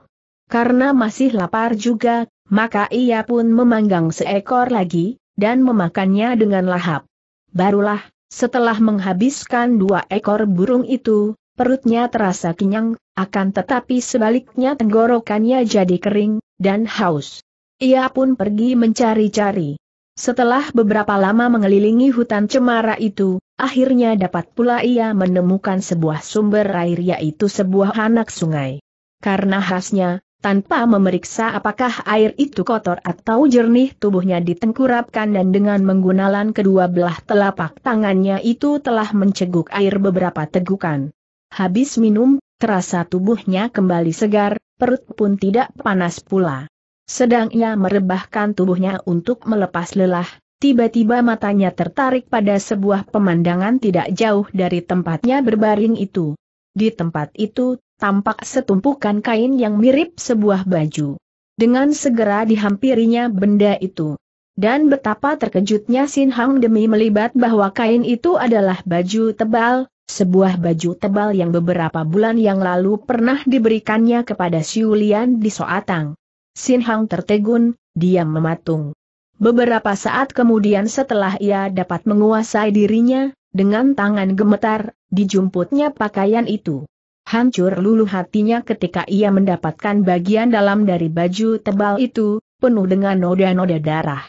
Karena masih lapar juga, maka ia pun memanggang seekor lagi, dan memakannya dengan lahap. Barulah, setelah menghabiskan dua ekor burung itu, perutnya terasa kenyang, akan tetapi sebaliknya tenggorokannya jadi kering, dan haus. Ia pun pergi mencari-cari. Setelah beberapa lama mengelilingi hutan cemara itu, akhirnya dapat pula ia menemukan sebuah sumber air yaitu sebuah anak sungai. Karena khasnya, tanpa memeriksa apakah air itu kotor atau jernih tubuhnya ditengkurapkan dan dengan menggunakan kedua belah telapak tangannya itu telah menceguk air beberapa tegukan. Habis minum, terasa tubuhnya kembali segar, perut pun tidak panas pula. Sedang ia merebahkan tubuhnya untuk melepas lelah, tiba-tiba matanya tertarik pada sebuah pemandangan tidak jauh dari tempatnya berbaring itu. Di tempat itu tampak setumpukan kain yang mirip sebuah baju. Dengan segera dihampirinya benda itu. Dan betapa terkejutnya Sin Hang demi melibat bahwa kain itu adalah baju tebal, sebuah baju tebal yang beberapa bulan yang lalu pernah diberikannya kepada Siulian di Soatang. Sin Hang tertegun, diam mematung. Beberapa saat kemudian setelah ia dapat menguasai dirinya, dengan tangan gemetar, dijumputnya pakaian itu. Hancur lulu hatinya ketika ia mendapatkan bagian dalam dari baju tebal itu, penuh dengan noda-noda darah.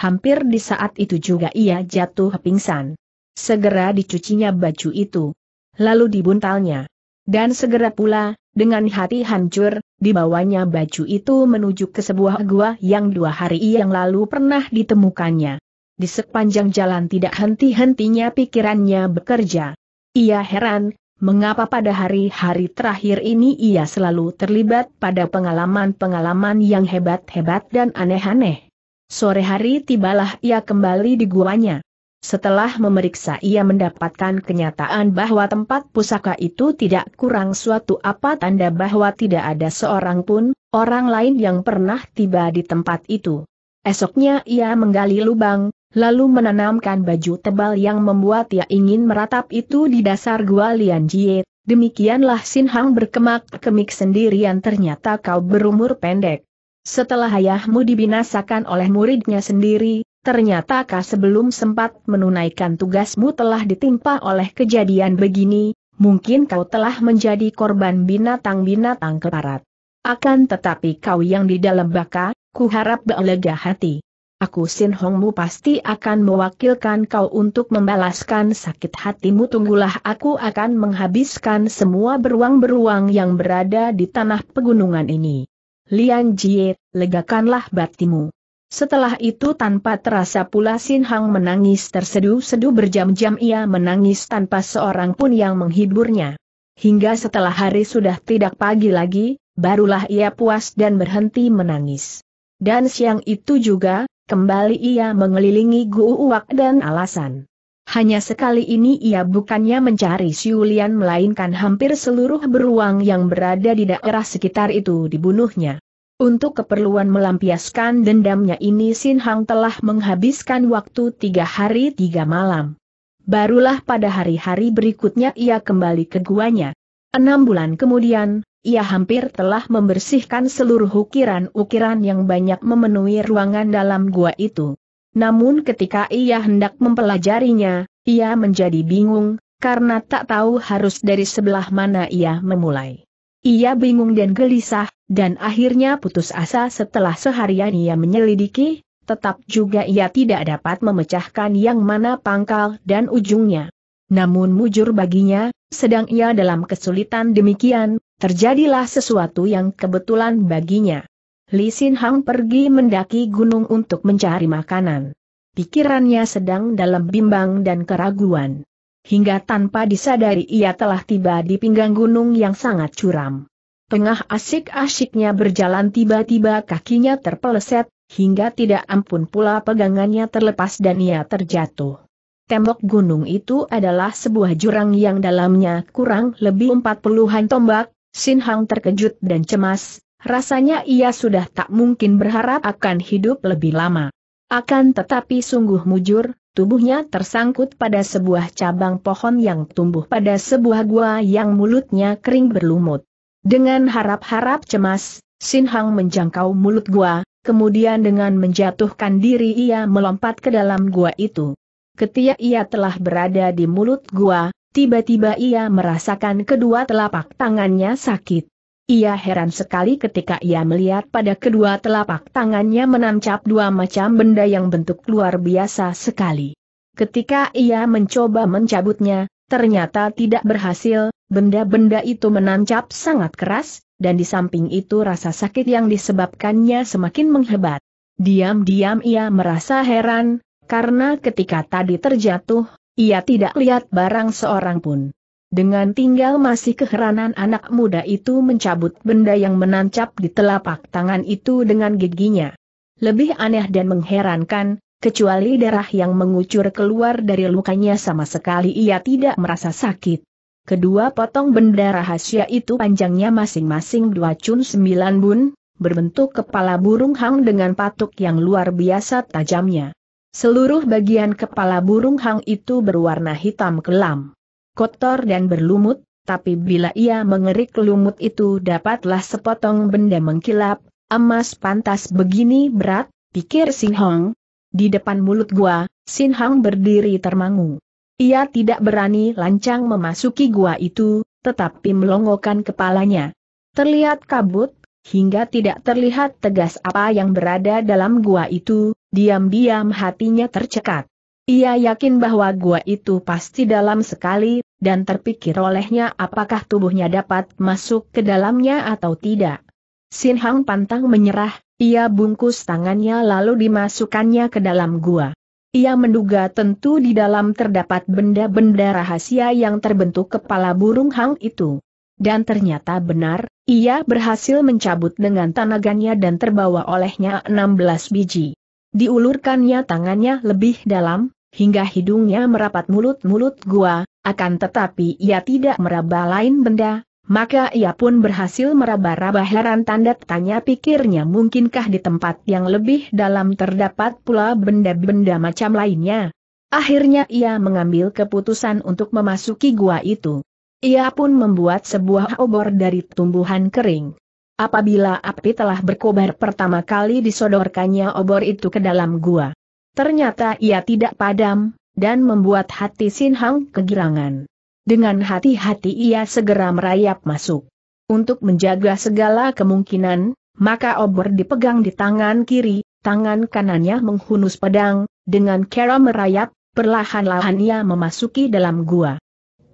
Hampir di saat itu juga ia jatuh pingsan. Segera dicucinya baju itu. Lalu dibuntalnya. Dan segera pula, dengan hati hancur, dibawanya baju itu menuju ke sebuah gua yang dua hari yang lalu pernah ditemukannya. Di sepanjang jalan tidak henti-hentinya pikirannya bekerja. Ia heran, Mengapa pada hari-hari terakhir ini ia selalu terlibat pada pengalaman-pengalaman yang hebat-hebat dan aneh-aneh? Sore hari tibalah ia kembali di guanya. Setelah memeriksa ia mendapatkan kenyataan bahwa tempat pusaka itu tidak kurang suatu apa tanda bahwa tidak ada seorang pun, orang lain yang pernah tiba di tempat itu. Esoknya ia menggali lubang, lalu menanamkan baju tebal yang membuat ia ingin meratap itu di dasar gua Lian Jie. Demikianlah Sin Hang berkemak-kemik sendirian ternyata kau berumur pendek. Setelah ayahmu dibinasakan oleh muridnya sendiri, ternyata kau sebelum sempat menunaikan tugasmu telah ditimpa oleh kejadian begini, mungkin kau telah menjadi korban binatang-binatang keparat. Akan tetapi kau yang di dalam baka, ku harap belega hati. Aku Sin Hongmu pasti akan mewakilkan kau untuk membalaskan sakit hatimu tunggulah aku akan menghabiskan semua beruang-beruang yang berada di tanah pegunungan ini. Lian Jie, legakanlah batimu. Setelah itu tanpa terasa pula Sin Hang menangis terseduh-seduh berjam-jam ia menangis tanpa seorang pun yang menghiburnya. Hingga setelah hari sudah tidak pagi lagi, barulah ia puas dan berhenti menangis. Dan siang itu juga, Kembali ia mengelilingi Gu Uwak dan alasan. Hanya sekali ini ia bukannya mencari Siulian melainkan hampir seluruh beruang yang berada di daerah sekitar itu dibunuhnya. Untuk keperluan melampiaskan dendamnya ini Sin Hang telah menghabiskan waktu tiga hari tiga malam. Barulah pada hari-hari berikutnya ia kembali ke guanya. Enam bulan kemudian, ia hampir telah membersihkan seluruh ukiran-ukiran yang banyak memenuhi ruangan dalam gua itu. Namun ketika ia hendak mempelajarinya, ia menjadi bingung, karena tak tahu harus dari sebelah mana ia memulai. Ia bingung dan gelisah, dan akhirnya putus asa setelah seharian ia menyelidiki, tetap juga ia tidak dapat memecahkan yang mana pangkal dan ujungnya. Namun mujur baginya, sedang ia dalam kesulitan demikian, Terjadilah sesuatu yang kebetulan baginya. Li Sin Hang pergi mendaki gunung untuk mencari makanan. Pikirannya sedang dalam bimbang dan keraguan. Hingga tanpa disadari ia telah tiba di pinggang gunung yang sangat curam. Tengah asik-asiknya berjalan tiba-tiba kakinya terpeleset, hingga tidak ampun pula pegangannya terlepas dan ia terjatuh. Tembok gunung itu adalah sebuah jurang yang dalamnya kurang lebih 40-an tombak, Sin Hang terkejut dan cemas, rasanya ia sudah tak mungkin berharap akan hidup lebih lama. Akan tetapi sungguh mujur, tubuhnya tersangkut pada sebuah cabang pohon yang tumbuh pada sebuah gua yang mulutnya kering berlumut. Dengan harap-harap cemas, Sin Hang menjangkau mulut gua, kemudian dengan menjatuhkan diri ia melompat ke dalam gua itu. Ketika ia telah berada di mulut gua, Tiba-tiba ia merasakan kedua telapak tangannya sakit. Ia heran sekali ketika ia melihat pada kedua telapak tangannya menancap dua macam benda yang bentuk luar biasa sekali. Ketika ia mencoba mencabutnya, ternyata tidak berhasil, benda-benda itu menancap sangat keras, dan di samping itu rasa sakit yang disebabkannya semakin menghebat. Diam-diam ia merasa heran, karena ketika tadi terjatuh, ia tidak lihat barang seorang pun. Dengan tinggal masih keheranan anak muda itu mencabut benda yang menancap di telapak tangan itu dengan giginya. Lebih aneh dan mengherankan, kecuali darah yang mengucur keluar dari lukanya sama sekali ia tidak merasa sakit. Kedua potong benda rahasia itu panjangnya masing-masing dua cun sembilan bun, berbentuk kepala burung hang dengan patuk yang luar biasa tajamnya. Seluruh bagian kepala burung hang itu berwarna hitam kelam. Kotor dan berlumut, tapi bila ia mengerik lumut itu dapatlah sepotong benda mengkilap, emas pantas begini berat, pikir Sin Hong. Di depan mulut gua, Sin Hong berdiri termangu. Ia tidak berani lancang memasuki gua itu, tetapi melongokkan kepalanya. Terlihat kabut, hingga tidak terlihat tegas apa yang berada dalam gua itu, Diam-diam hatinya tercekat. Ia yakin bahwa gua itu pasti dalam sekali, dan terpikir olehnya apakah tubuhnya dapat masuk ke dalamnya atau tidak. Sin Hang pantang menyerah, ia bungkus tangannya lalu dimasukkannya ke dalam gua. Ia menduga tentu di dalam terdapat benda-benda rahasia yang terbentuk kepala burung Hang itu. Dan ternyata benar, ia berhasil mencabut dengan tenaganya dan terbawa olehnya 16 biji. Diulurkannya tangannya lebih dalam, hingga hidungnya merapat mulut-mulut gua, akan tetapi ia tidak meraba lain benda, maka ia pun berhasil meraba-raba heran tanda tanya pikirnya mungkinkah di tempat yang lebih dalam terdapat pula benda-benda macam lainnya. Akhirnya ia mengambil keputusan untuk memasuki gua itu. Ia pun membuat sebuah obor dari tumbuhan kering apabila api telah berkobar pertama kali disodorkannya obor itu ke dalam gua. Ternyata ia tidak padam, dan membuat hati Sin Hang kegirangan. Dengan hati-hati ia segera merayap masuk. Untuk menjaga segala kemungkinan, maka obor dipegang di tangan kiri, tangan kanannya menghunus pedang, dengan kera merayap, perlahan-lahan ia memasuki dalam gua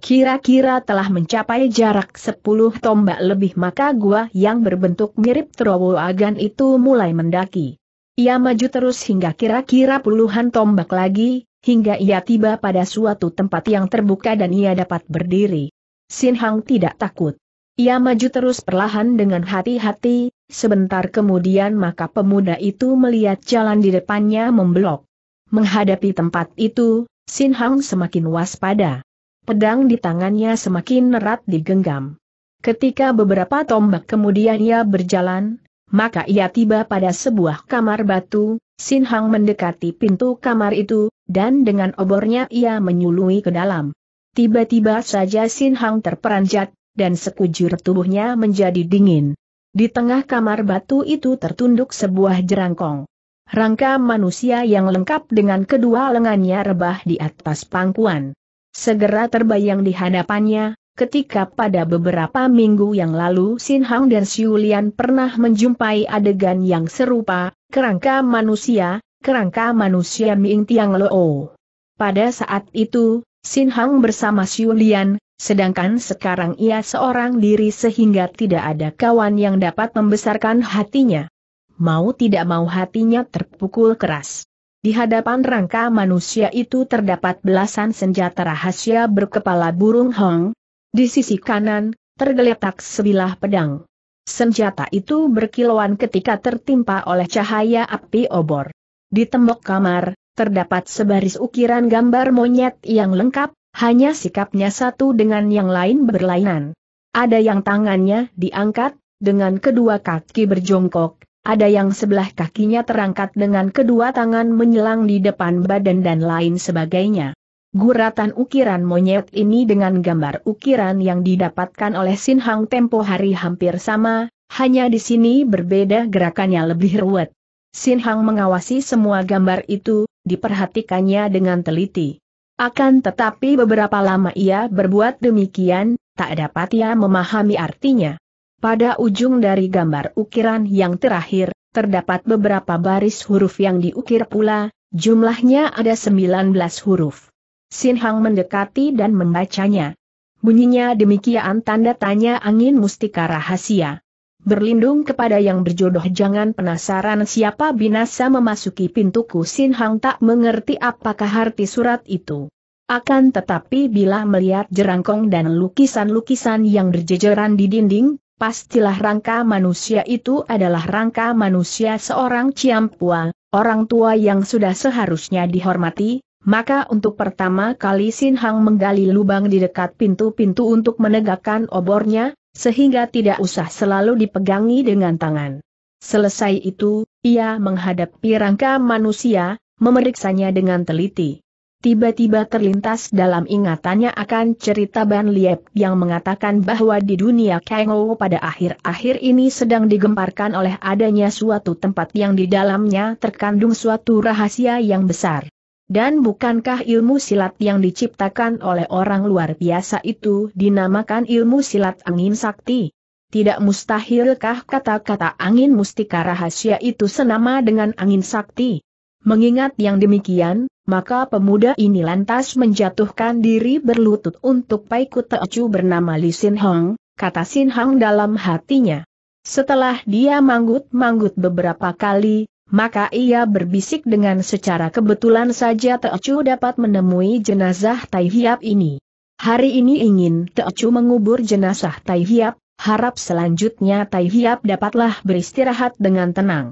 kira-kira telah mencapai jarak 10 tombak lebih maka gua yang berbentuk mirip terowongan itu mulai mendaki. Ia maju terus hingga kira-kira puluhan tombak lagi, hingga ia tiba pada suatu tempat yang terbuka dan ia dapat berdiri. Sin Hang tidak takut. Ia maju terus perlahan dengan hati-hati, sebentar kemudian maka pemuda itu melihat jalan di depannya memblok. Menghadapi tempat itu, Sin Hang semakin waspada pedang di tangannya semakin erat digenggam. Ketika beberapa tombak kemudian ia berjalan, maka ia tiba pada sebuah kamar batu, Sin Hang mendekati pintu kamar itu, dan dengan obornya ia menyului ke dalam. Tiba-tiba saja Sin Hang terperanjat, dan sekujur tubuhnya menjadi dingin. Di tengah kamar batu itu tertunduk sebuah jerangkong. Rangka manusia yang lengkap dengan kedua lengannya rebah di atas pangkuan. Segera terbayang di hadapannya, ketika pada beberapa minggu yang lalu Sin Hang dan Siulian pernah menjumpai adegan yang serupa, kerangka manusia, kerangka manusia Ming Tiang Loo. Pada saat itu, Sin Hang bersama Siulian, sedangkan sekarang ia seorang diri sehingga tidak ada kawan yang dapat membesarkan hatinya. Mau tidak mau hatinya terpukul keras. Di hadapan rangka manusia itu terdapat belasan senjata rahasia berkepala burung hong. Di sisi kanan, tergeletak sebilah pedang. Senjata itu berkilauan ketika tertimpa oleh cahaya api obor. Di tembok kamar, terdapat sebaris ukiran gambar monyet yang lengkap, hanya sikapnya satu dengan yang lain berlainan. Ada yang tangannya diangkat, dengan kedua kaki berjongkok, ada yang sebelah kakinya terangkat dengan kedua tangan menyelang di depan badan dan lain sebagainya. Guratan ukiran monyet ini dengan gambar ukiran yang didapatkan oleh Sin Hang tempo hari hampir sama, hanya di sini berbeda gerakannya lebih ruwet. Sin Hang mengawasi semua gambar itu, diperhatikannya dengan teliti. Akan tetapi beberapa lama ia berbuat demikian, tak dapat ia memahami artinya. Pada ujung dari gambar ukiran yang terakhir, terdapat beberapa baris huruf yang diukir pula, jumlahnya ada 19 huruf. Sin Hang mendekati dan membacanya. Bunyinya demikian tanda tanya angin mustika rahasia. Berlindung kepada yang berjodoh jangan penasaran siapa binasa memasuki pintuku Sin Hang tak mengerti apakah arti surat itu. Akan tetapi bila melihat jerangkong dan lukisan-lukisan yang berjejeran di dinding, pastilah rangka manusia itu adalah rangka manusia seorang Ciampua, orang tua yang sudah seharusnya dihormati, maka untuk pertama kali Sin Hang menggali lubang di dekat pintu-pintu untuk menegakkan obornya, sehingga tidak usah selalu dipegangi dengan tangan. Selesai itu, ia menghadapi rangka manusia, memeriksanya dengan teliti tiba-tiba terlintas dalam ingatannya akan cerita Ban Liep yang mengatakan bahwa di dunia Kengo pada akhir-akhir ini sedang digemparkan oleh adanya suatu tempat yang di dalamnya terkandung suatu rahasia yang besar. Dan bukankah ilmu silat yang diciptakan oleh orang luar biasa itu dinamakan ilmu silat angin sakti? Tidak mustahilkah kata-kata angin mustika rahasia itu senama dengan angin sakti? Mengingat yang demikian, maka pemuda ini lantas menjatuhkan diri berlutut untuk Paiku Teocu bernama Li Sin Hong, kata Sin Hong dalam hatinya. Setelah dia manggut-manggut beberapa kali, maka ia berbisik dengan secara kebetulan saja Teocu dapat menemui jenazah Tai Hiap ini. Hari ini ingin Teocu mengubur jenazah Tai Hiap, harap selanjutnya Tai Hiap dapatlah beristirahat dengan tenang.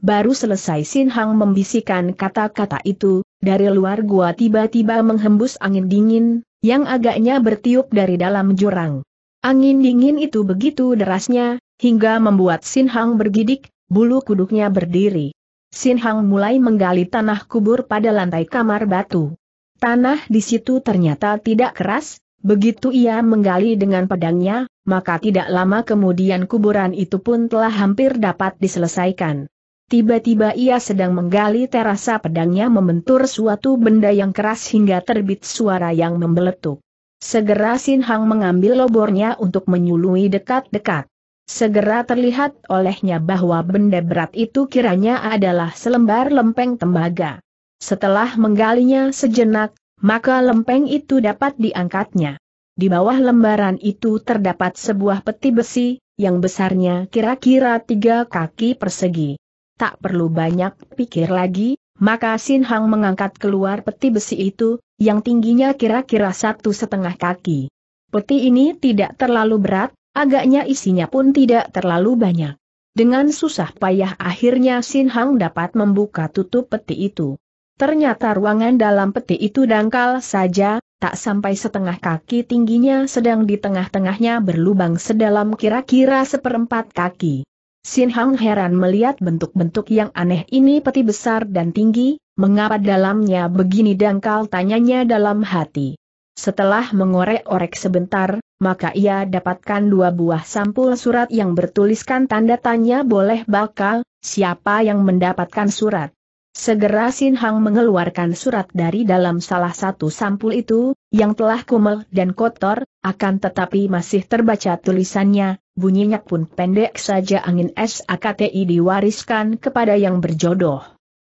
Baru selesai Sin Hang membisikkan kata-kata itu, dari luar gua tiba-tiba menghembus angin dingin, yang agaknya bertiup dari dalam jurang. Angin dingin itu begitu derasnya, hingga membuat Sin Hang bergidik, bulu kuduknya berdiri. Sin Hang mulai menggali tanah kubur pada lantai kamar batu. Tanah di situ ternyata tidak keras, begitu ia menggali dengan pedangnya, maka tidak lama kemudian kuburan itu pun telah hampir dapat diselesaikan. Tiba-tiba ia sedang menggali terasa pedangnya membentur suatu benda yang keras hingga terbit suara yang membeletuk. Segera Sin Hang mengambil lobornya untuk menyului dekat-dekat. Segera terlihat olehnya bahwa benda berat itu kiranya adalah selembar lempeng tembaga. Setelah menggalinya sejenak, maka lempeng itu dapat diangkatnya. Di bawah lembaran itu terdapat sebuah peti besi, yang besarnya kira-kira tiga kaki persegi tak perlu banyak pikir lagi, maka Sin Hang mengangkat keluar peti besi itu, yang tingginya kira-kira satu setengah kaki. Peti ini tidak terlalu berat, agaknya isinya pun tidak terlalu banyak. Dengan susah payah akhirnya Sin Hang dapat membuka tutup peti itu. Ternyata ruangan dalam peti itu dangkal saja, tak sampai setengah kaki tingginya sedang di tengah-tengahnya berlubang sedalam kira-kira seperempat kaki. Sin Hang heran melihat bentuk-bentuk yang aneh ini peti besar dan tinggi, mengapa dalamnya begini dangkal tanyanya dalam hati. Setelah mengorek-orek sebentar, maka ia dapatkan dua buah sampul surat yang bertuliskan tanda tanya boleh bakal, siapa yang mendapatkan surat. Segera Sin Hang mengeluarkan surat dari dalam salah satu sampul itu, yang telah kumel dan kotor, akan tetapi masih terbaca tulisannya, bunyinya pun pendek saja angin es SAKTI diwariskan kepada yang berjodoh.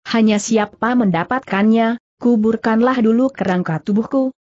Hanya siapa mendapatkannya, kuburkanlah dulu kerangka tubuhku,